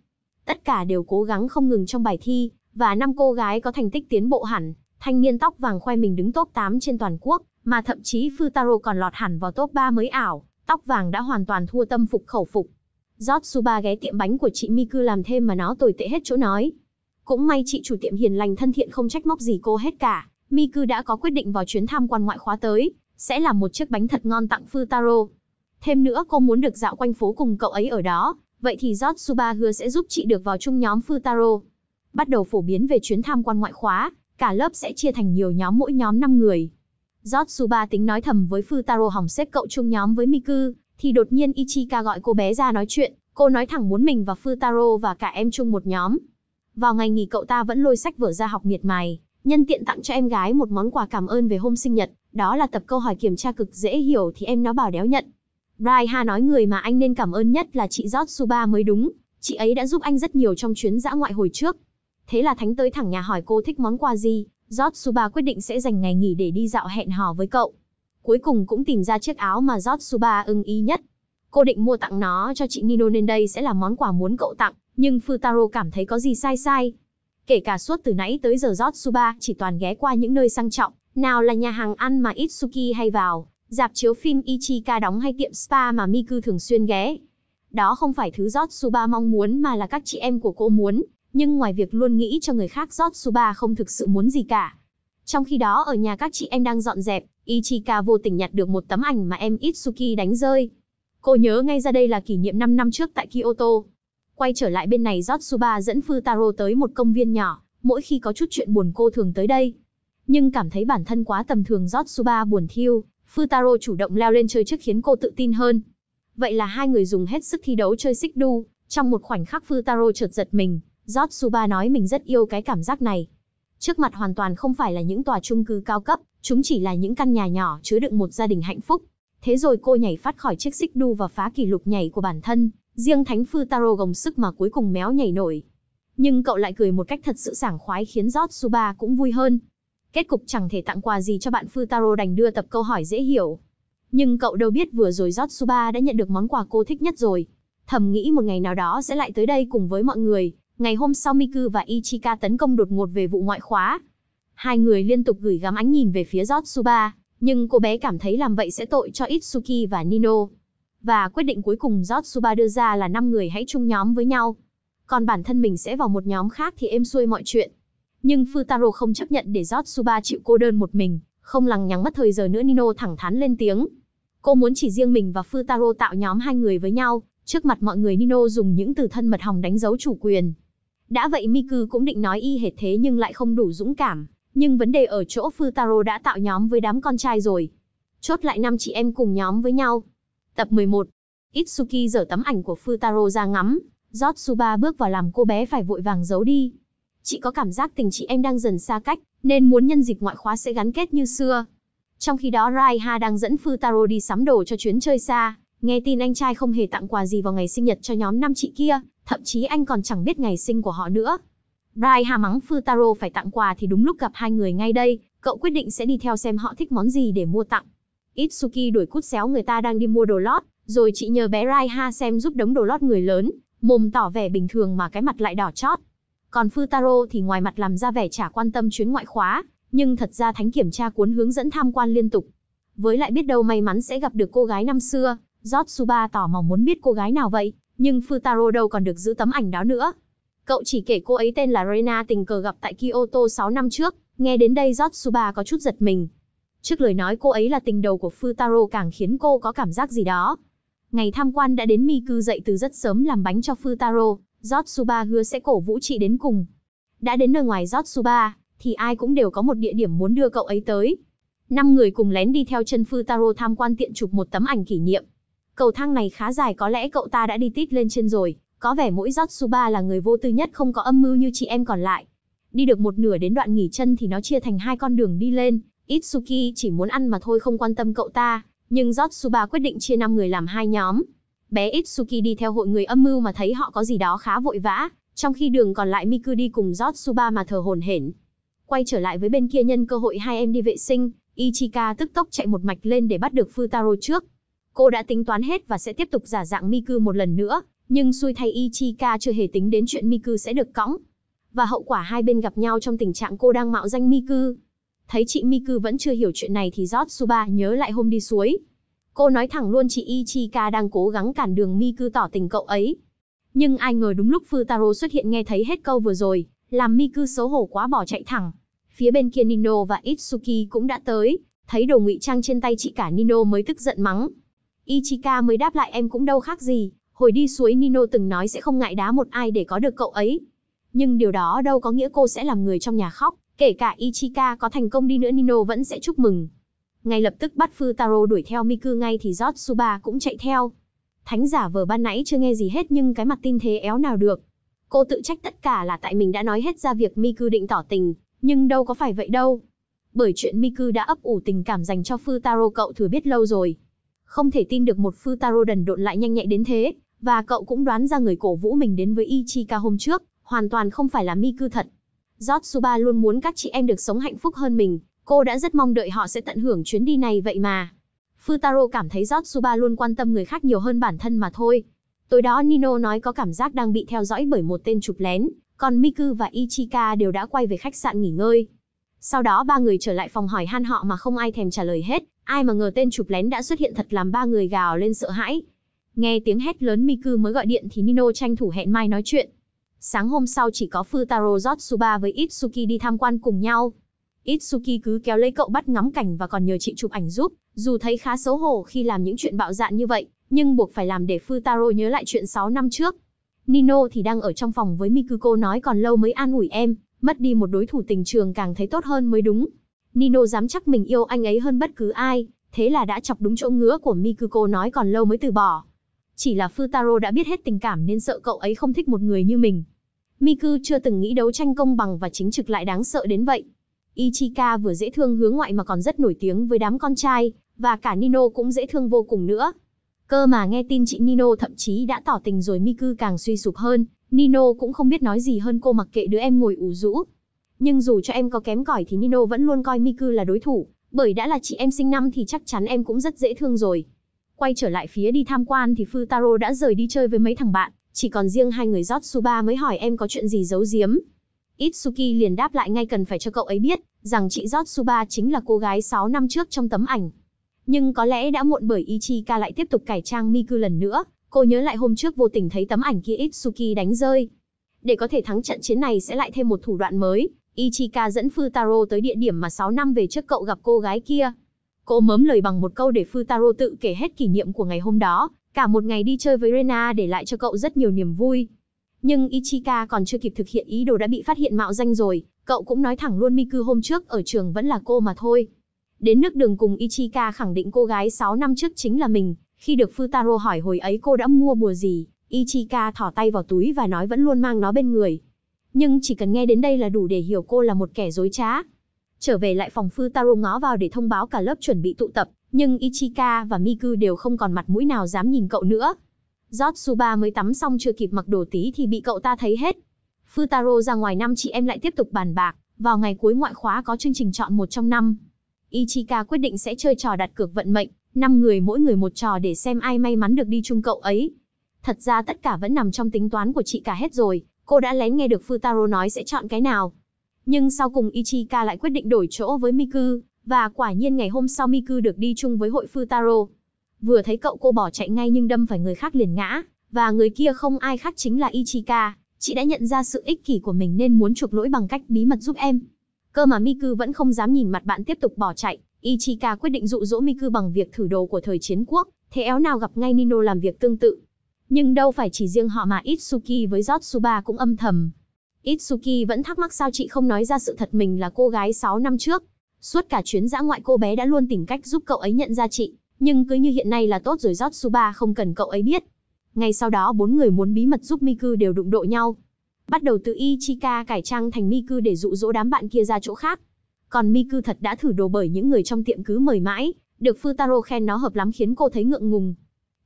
Tất cả đều cố gắng không ngừng trong bài thi, và năm cô gái có thành tích tiến bộ hẳn, thanh niên tóc vàng khoe mình đứng top 8 trên toàn quốc, mà thậm chí Futaro còn lọt hẳn vào top 3 mới ảo, tóc vàng đã hoàn toàn thua tâm phục khẩu phục. Jotsuba ghé tiệm bánh của chị Miku làm thêm mà nó tồi tệ hết chỗ nói. Cũng may chị chủ tiệm hiền lành thân thiện không trách móc gì cô hết cả. Miku đã có quyết định vào chuyến tham quan ngoại khóa tới, sẽ là một chiếc bánh thật ngon tặng Futaro. Thêm nữa cô muốn được dạo quanh phố cùng cậu ấy ở đó, vậy thì Jotsuba hứa sẽ giúp chị được vào chung nhóm Futaro. Bắt đầu phổ biến về chuyến tham quan ngoại khóa, cả lớp sẽ chia thành nhiều nhóm mỗi nhóm 5 người. Jotsuba tính nói thầm với Futaro hỏng xếp cậu chung nhóm với Miku, thì đột nhiên Ichika gọi cô bé ra nói chuyện, cô nói thẳng muốn mình và Futaro và cả em chung một nhóm. Vào ngày nghỉ cậu ta vẫn lôi sách vở ra học miệt mài, nhân tiện tặng cho em gái một món quà cảm ơn về hôm sinh nhật, đó là tập câu hỏi kiểm tra cực dễ hiểu thì em nó bảo đéo nhận. Raiha nói người mà anh nên cảm ơn nhất là chị Jotsuba mới đúng, chị ấy đã giúp anh rất nhiều trong chuyến dã ngoại hồi trước. Thế là Thánh tới thẳng nhà hỏi cô thích món quà gì, Jotsuba quyết định sẽ dành ngày nghỉ để đi dạo hẹn hò với cậu. Cuối cùng cũng tìm ra chiếc áo mà Jotsuba ưng ý nhất. Cô định mua tặng nó cho chị Nino nên đây sẽ là món quà muốn cậu tặng, nhưng Futaro cảm thấy có gì sai sai. Kể cả suốt từ nãy tới giờ rót Jotsuba chỉ toàn ghé qua những nơi sang trọng, nào là nhà hàng ăn mà Itsuki hay vào, dạp chiếu phim Ichika đóng hay tiệm spa mà Miku thường xuyên ghé. Đó không phải thứ rót Jotsuba mong muốn mà là các chị em của cô muốn, nhưng ngoài việc luôn nghĩ cho người khác rót Jotsuba không thực sự muốn gì cả. Trong khi đó ở nhà các chị em đang dọn dẹp, Ichika vô tình nhặt được một tấm ảnh mà em Itsuki đánh rơi. Cô nhớ ngay ra đây là kỷ niệm 5 năm trước tại Kyoto, Quay trở lại bên này Jotsuba dẫn Futaro tới một công viên nhỏ, mỗi khi có chút chuyện buồn cô thường tới đây. Nhưng cảm thấy bản thân quá tầm thường Jotsuba buồn thiêu, Futaro chủ động leo lên chơi trước khiến cô tự tin hơn. Vậy là hai người dùng hết sức thi đấu chơi xích đu, trong một khoảnh khắc Futaro chợt giật mình, Jotsuba nói mình rất yêu cái cảm giác này. Trước mặt hoàn toàn không phải là những tòa chung cư cao cấp, chúng chỉ là những căn nhà nhỏ chứa đựng một gia đình hạnh phúc. Thế rồi cô nhảy phát khỏi chiếc xích đu và phá kỷ lục nhảy của bản thân, Riêng Thánh Phư Taro gồng sức mà cuối cùng méo nhảy nổi. Nhưng cậu lại cười một cách thật sự sảng khoái khiến Jotsuba cũng vui hơn. Kết cục chẳng thể tặng quà gì cho bạn Phư Taro đành đưa tập câu hỏi dễ hiểu. Nhưng cậu đâu biết vừa rồi Jotsuba đã nhận được món quà cô thích nhất rồi. Thầm nghĩ một ngày nào đó sẽ lại tới đây cùng với mọi người. Ngày hôm sau Miku và Ichika tấn công đột ngột về vụ ngoại khóa. Hai người liên tục gửi gắm ánh nhìn về phía Jotsuba, nhưng cô bé cảm thấy làm vậy sẽ tội cho Itsuki và Nino và quyết định cuối cùng Jotsuba đưa ra là năm người hãy chung nhóm với nhau. Còn bản thân mình sẽ vào một nhóm khác thì êm xuôi mọi chuyện. Nhưng Futaro không chấp nhận để Jotsuba chịu cô đơn một mình, không lằng nhằng mất thời giờ nữa Nino thẳng thắn lên tiếng. Cô muốn chỉ riêng mình và Futaro tạo nhóm hai người với nhau, trước mặt mọi người Nino dùng những từ thân mật hòng đánh dấu chủ quyền. Đã vậy Miku cũng định nói y hệt thế nhưng lại không đủ dũng cảm, nhưng vấn đề ở chỗ Futaro đã tạo nhóm với đám con trai rồi. Chốt lại năm chị em cùng nhóm với nhau, Tập 11. Itsuki dở tấm ảnh của Futaro ra ngắm, Jotsuba bước vào làm cô bé phải vội vàng giấu đi. Chị có cảm giác tình chị em đang dần xa cách, nên muốn nhân dịp ngoại khóa sẽ gắn kết như xưa. Trong khi đó Raiha đang dẫn Futaro đi sắm đồ cho chuyến chơi xa, nghe tin anh trai không hề tặng quà gì vào ngày sinh nhật cho nhóm năm chị kia, thậm chí anh còn chẳng biết ngày sinh của họ nữa. Raiha mắng Futaro phải tặng quà thì đúng lúc gặp hai người ngay đây, cậu quyết định sẽ đi theo xem họ thích món gì để mua tặng. Itsuki đuổi cút xéo người ta đang đi mua đồ lót, rồi chị nhờ bé Raiha xem giúp đống đồ lót người lớn, mồm tỏ vẻ bình thường mà cái mặt lại đỏ chót. Còn Futaro thì ngoài mặt làm ra vẻ chả quan tâm chuyến ngoại khóa, nhưng thật ra thánh kiểm tra cuốn hướng dẫn tham quan liên tục. Với lại biết đâu may mắn sẽ gặp được cô gái năm xưa, Jotsuba tỏ mò muốn biết cô gái nào vậy, nhưng Futaro đâu còn được giữ tấm ảnh đó nữa. Cậu chỉ kể cô ấy tên là Rena tình cờ gặp tại Kyoto 6 năm trước, nghe đến đây Jotsuba có chút giật mình, Trước lời nói cô ấy là tình đầu của Futaro càng khiến cô có cảm giác gì đó. Ngày tham quan đã đến Miku dậy từ rất sớm làm bánh cho Futaro, Jotsuba hứa sẽ cổ vũ chị đến cùng. Đã đến nơi ngoài Jotsuba, thì ai cũng đều có một địa điểm muốn đưa cậu ấy tới. Năm người cùng lén đi theo chân Futaro tham quan tiện chụp một tấm ảnh kỷ niệm. Cầu thang này khá dài có lẽ cậu ta đã đi tít lên trên rồi, có vẻ mỗi Jotsuba là người vô tư nhất không có âm mưu như chị em còn lại. Đi được một nửa đến đoạn nghỉ chân thì nó chia thành hai con đường đi lên, Itsuki chỉ muốn ăn mà thôi không quan tâm cậu ta, nhưng Jotsuba quyết định chia 5 người làm hai nhóm. Bé Itsuki đi theo hội người âm mưu mà thấy họ có gì đó khá vội vã, trong khi đường còn lại Miku đi cùng Jotsuba mà thờ hồn hển. Quay trở lại với bên kia nhân cơ hội hai em đi vệ sinh, Ichika tức tốc chạy một mạch lên để bắt được Futaro trước. Cô đã tính toán hết và sẽ tiếp tục giả dạng Miku một lần nữa, nhưng xui thay Ichika chưa hề tính đến chuyện Miku sẽ được cõng. Và hậu quả hai bên gặp nhau trong tình trạng cô đang mạo danh Miku. Thấy chị Miku vẫn chưa hiểu chuyện này thì Jotsuba nhớ lại hôm đi suối. Cô nói thẳng luôn chị Ichika đang cố gắng cản đường Miku tỏ tình cậu ấy. Nhưng ai ngờ đúng lúc Futaro xuất hiện nghe thấy hết câu vừa rồi, làm Miku xấu hổ quá bỏ chạy thẳng. Phía bên kia Nino và Itsuki cũng đã tới, thấy đồ ngụy trang trên tay chị cả Nino mới tức giận mắng. Ichika mới đáp lại em cũng đâu khác gì, hồi đi suối Nino từng nói sẽ không ngại đá một ai để có được cậu ấy. Nhưng điều đó đâu có nghĩa cô sẽ làm người trong nhà khóc, Kể cả Ichika có thành công đi nữa Nino vẫn sẽ chúc mừng. Ngay lập tức bắt Futaro đuổi theo Miku ngay thì Jotsuba cũng chạy theo. Thánh giả vờ ban nãy chưa nghe gì hết nhưng cái mặt tin thế éo nào được. Cô tự trách tất cả là tại mình đã nói hết ra việc Miku định tỏ tình, nhưng đâu có phải vậy đâu. Bởi chuyện Miku đã ấp ủ tình cảm dành cho Futaro cậu thừa biết lâu rồi. Không thể tin được một Futaro đần độn lại nhanh nhạy đến thế, và cậu cũng đoán ra người cổ vũ mình đến với Ichika hôm trước, hoàn toàn không phải là Miku thật. Jotsuba luôn muốn các chị em được sống hạnh phúc hơn mình, cô đã rất mong đợi họ sẽ tận hưởng chuyến đi này vậy mà. Futaro cảm thấy Jotsuba luôn quan tâm người khác nhiều hơn bản thân mà thôi. Tối đó Nino nói có cảm giác đang bị theo dõi bởi một tên chụp lén, còn Miku và Ichika đều đã quay về khách sạn nghỉ ngơi. Sau đó ba người trở lại phòng hỏi han họ mà không ai thèm trả lời hết, ai mà ngờ tên chụp lén đã xuất hiện thật làm ba người gào lên sợ hãi. Nghe tiếng hét lớn Miku mới gọi điện thì Nino tranh thủ hẹn mai nói chuyện. Sáng hôm sau chỉ có Futaro Jotsuba với Itsuki đi tham quan cùng nhau. Itsuki cứ kéo lấy cậu bắt ngắm cảnh và còn nhờ chị chụp ảnh giúp, dù thấy khá xấu hổ khi làm những chuyện bạo dạn như vậy, nhưng buộc phải làm để Futaro nhớ lại chuyện 6 năm trước. Nino thì đang ở trong phòng với Mikuko nói còn lâu mới an ủi em, mất đi một đối thủ tình trường càng thấy tốt hơn mới đúng. Nino dám chắc mình yêu anh ấy hơn bất cứ ai, thế là đã chọc đúng chỗ ngứa của Mikuko nói còn lâu mới từ bỏ. Chỉ là Futaro đã biết hết tình cảm nên sợ cậu ấy không thích một người như mình, Miku chưa từng nghĩ đấu tranh công bằng và chính trực lại đáng sợ đến vậy. Ichika vừa dễ thương hướng ngoại mà còn rất nổi tiếng với đám con trai, và cả Nino cũng dễ thương vô cùng nữa. Cơ mà nghe tin chị Nino thậm chí đã tỏ tình rồi Miku càng suy sụp hơn, Nino cũng không biết nói gì hơn cô mặc kệ đứa em ngồi ủ rũ. Nhưng dù cho em có kém cỏi thì Nino vẫn luôn coi Miku là đối thủ, bởi đã là chị em sinh năm thì chắc chắn em cũng rất dễ thương rồi. Quay trở lại phía đi tham quan thì Futaro đã rời đi chơi với mấy thằng bạn, chỉ còn riêng hai người Jotsuba mới hỏi em có chuyện gì giấu giếm. Itsuki liền đáp lại ngay cần phải cho cậu ấy biết, rằng chị Jotsuba chính là cô gái 6 năm trước trong tấm ảnh. Nhưng có lẽ đã muộn bởi Ichika lại tiếp tục cải trang Miku lần nữa, cô nhớ lại hôm trước vô tình thấy tấm ảnh kia Itsuki đánh rơi. Để có thể thắng trận chiến này sẽ lại thêm một thủ đoạn mới, Ichika dẫn Futaro tới địa điểm mà 6 năm về trước cậu gặp cô gái kia. Cô mớm lời bằng một câu để Futaro tự kể hết kỷ niệm của ngày hôm đó, Cả một ngày đi chơi với Rena để lại cho cậu rất nhiều niềm vui. Nhưng Ichika còn chưa kịp thực hiện ý đồ đã bị phát hiện mạo danh rồi, cậu cũng nói thẳng luôn Miku hôm trước ở trường vẫn là cô mà thôi. Đến nước đường cùng Ichika khẳng định cô gái 6 năm trước chính là mình, khi được Futaro hỏi hồi ấy cô đã mua bùa gì, Ichika thỏ tay vào túi và nói vẫn luôn mang nó bên người. Nhưng chỉ cần nghe đến đây là đủ để hiểu cô là một kẻ dối trá. Trở về lại phòng Futaro ngó vào để thông báo cả lớp chuẩn bị tụ tập, nhưng Ichika và Miku đều không còn mặt mũi nào dám nhìn cậu nữa. Jotsuba mới tắm xong chưa kịp mặc đồ tí thì bị cậu ta thấy hết. Futaro ra ngoài năm chị em lại tiếp tục bàn bạc, vào ngày cuối ngoại khóa có chương trình chọn một trong năm. Ichika quyết định sẽ chơi trò đặt cược vận mệnh, năm người mỗi người một trò để xem ai may mắn được đi chung cậu ấy. Thật ra tất cả vẫn nằm trong tính toán của chị cả hết rồi, cô đã lén nghe được Futaro nói sẽ chọn cái nào. Nhưng sau cùng Ichika lại quyết định đổi chỗ với Miku, và quả nhiên ngày hôm sau Miku được đi chung với hội Futaro. Vừa thấy cậu cô bỏ chạy ngay nhưng đâm phải người khác liền ngã, và người kia không ai khác chính là Ichika, chị đã nhận ra sự ích kỷ của mình nên muốn chuộc lỗi bằng cách bí mật giúp em. Cơ mà Miku vẫn không dám nhìn mặt bạn tiếp tục bỏ chạy, Ichika quyết định dụ dỗ Miku bằng việc thử đồ của thời chiến quốc, thế éo nào gặp ngay Nino làm việc tương tự. Nhưng đâu phải chỉ riêng họ mà Itsuki với Jotsuba cũng âm thầm. Itsuki vẫn thắc mắc sao chị không nói ra sự thật mình là cô gái 6 năm trước, Suốt cả chuyến dã ngoại cô bé đã luôn tìm cách giúp cậu ấy nhận ra chị, nhưng cứ như hiện nay là tốt rồi Suba không cần cậu ấy biết. Ngay sau đó bốn người muốn bí mật giúp Miku đều đụng độ nhau. Bắt đầu từ Ichika cải trang thành Miku để dụ dỗ đám bạn kia ra chỗ khác. Còn Miku thật đã thử đồ bởi những người trong tiệm cứ mời mãi, được Futaro khen nó hợp lắm khiến cô thấy ngượng ngùng.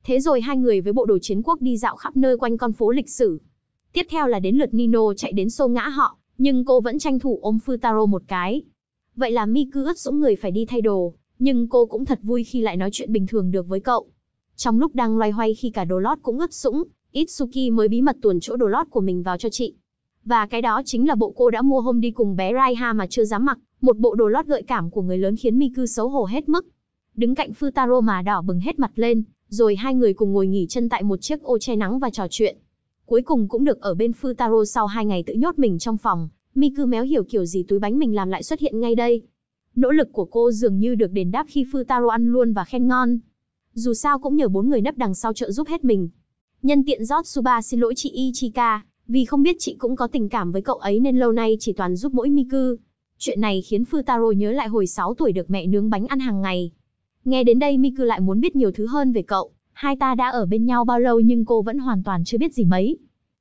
Thế rồi hai người với bộ đồ chiến quốc đi dạo khắp nơi quanh con phố lịch sử. Tiếp theo là đến lượt Nino chạy đến xô ngã họ, nhưng cô vẫn tranh thủ ôm Futaro một cái, Vậy là Mi cứ ướt sũng người phải đi thay đồ, nhưng cô cũng thật vui khi lại nói chuyện bình thường được với cậu. Trong lúc đang loay hoay khi cả đồ lót cũng ướt sũng, Itsuki mới bí mật tuồn chỗ đồ lót của mình vào cho chị. Và cái đó chính là bộ cô đã mua hôm đi cùng bé Raiha mà chưa dám mặc, một bộ đồ lót gợi cảm của người lớn khiến Mi Miku xấu hổ hết mức. Đứng cạnh Futaro mà đỏ bừng hết mặt lên, rồi hai người cùng ngồi nghỉ chân tại một chiếc ô che nắng và trò chuyện. Cuối cùng cũng được ở bên Futaro sau hai ngày tự nhốt mình trong phòng, Mi cứ méo hiểu kiểu gì túi bánh mình làm lại xuất hiện ngay đây. Nỗ lực của cô dường như được đền đáp khi Futaro ăn luôn và khen ngon. Dù sao cũng nhờ bốn người nấp đằng sau trợ giúp hết mình. Nhân tiện rót Suba xin lỗi chị Ichika, vì không biết chị cũng có tình cảm với cậu ấy nên lâu nay chỉ toàn giúp mỗi Miku. Chuyện này khiến Futaro nhớ lại hồi 6 tuổi được mẹ nướng bánh ăn hàng ngày. Nghe đến đây Miku lại muốn biết nhiều thứ hơn về cậu. Hai ta đã ở bên nhau bao lâu nhưng cô vẫn hoàn toàn chưa biết gì mấy.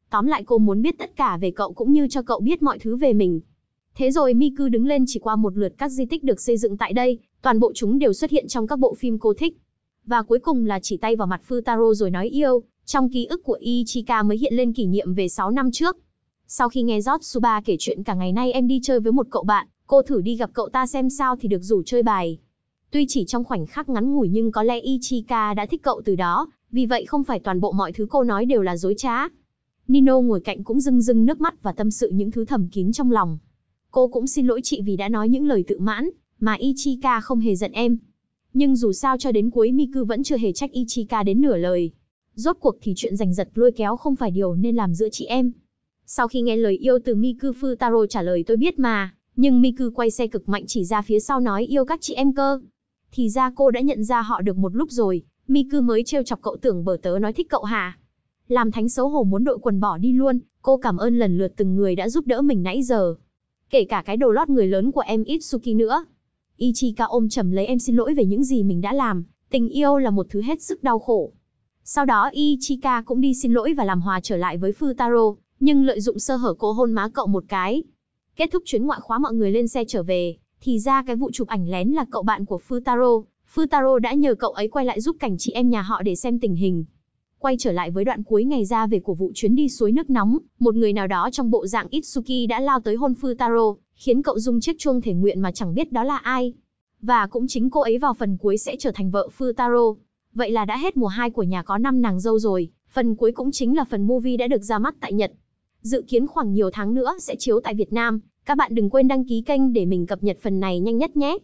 Tóm lại cô muốn biết tất cả về cậu cũng như cho cậu biết mọi thứ về mình. Thế rồi Miku đứng lên chỉ qua một lượt các di tích được xây dựng tại đây, toàn bộ chúng đều xuất hiện trong các bộ phim cô thích. Và cuối cùng là chỉ tay vào mặt Futaro rồi nói yêu, trong ký ức của Ichika mới hiện lên kỷ niệm về 6 năm trước. Sau khi nghe Jotsuba kể chuyện cả ngày nay em đi chơi với một cậu bạn, cô thử đi gặp cậu ta xem sao thì được rủ chơi bài. Tuy chỉ trong khoảnh khắc ngắn ngủi nhưng có lẽ Ichika đã thích cậu từ đó, vì vậy không phải toàn bộ mọi thứ cô nói đều là dối trá. Nino ngồi cạnh cũng rưng rưng nước mắt và tâm sự những thứ thầm kín trong lòng. Cô cũng xin lỗi chị vì đã nói những lời tự mãn, mà Ichika không hề giận em. Nhưng dù sao cho đến cuối Miku vẫn chưa hề trách Ichika đến nửa lời. Rốt cuộc thì chuyện giành giật lôi kéo không phải điều nên làm giữa chị em. Sau khi nghe lời yêu từ Miku Futaro trả lời tôi biết mà, nhưng Miku quay xe cực mạnh chỉ ra phía sau nói yêu các chị em cơ. Thì ra cô đã nhận ra họ được một lúc rồi, Miku mới trêu chọc cậu tưởng bở tớ nói thích cậu hả? làm thánh xấu hổ muốn đội quần bỏ đi luôn, cô cảm ơn lần lượt từng người đã giúp đỡ mình nãy giờ. Kể cả cái đồ lót người lớn của em Itsuki nữa. Ichika ôm chầm lấy em xin lỗi về những gì mình đã làm, tình yêu là một thứ hết sức đau khổ. Sau đó Ichika cũng đi xin lỗi và làm hòa trở lại với Futaro, nhưng lợi dụng sơ hở cô hôn má cậu một cái. Kết thúc chuyến ngoại khóa mọi người lên xe trở về, thì ra cái vụ chụp ảnh lén là cậu bạn của Futaro. Futaro đã nhờ cậu ấy quay lại giúp cảnh chị em nhà họ để xem tình hình. Quay trở lại với đoạn cuối ngày ra về của vụ chuyến đi suối nước nóng, một người nào đó trong bộ dạng Itsuki đã lao tới hôn Futaro, khiến cậu dùng chiếc chuông thể nguyện mà chẳng biết đó là ai. Và cũng chính cô ấy vào phần cuối sẽ trở thành vợ Futaro. Vậy là đã hết mùa 2 của nhà có 5 nàng dâu rồi, phần cuối cũng chính là phần movie đã được ra mắt tại Nhật. Dự kiến khoảng nhiều tháng nữa sẽ chiếu tại Việt Nam, các bạn đừng quên đăng ký kênh để mình cập nhật phần này nhanh nhất nhé.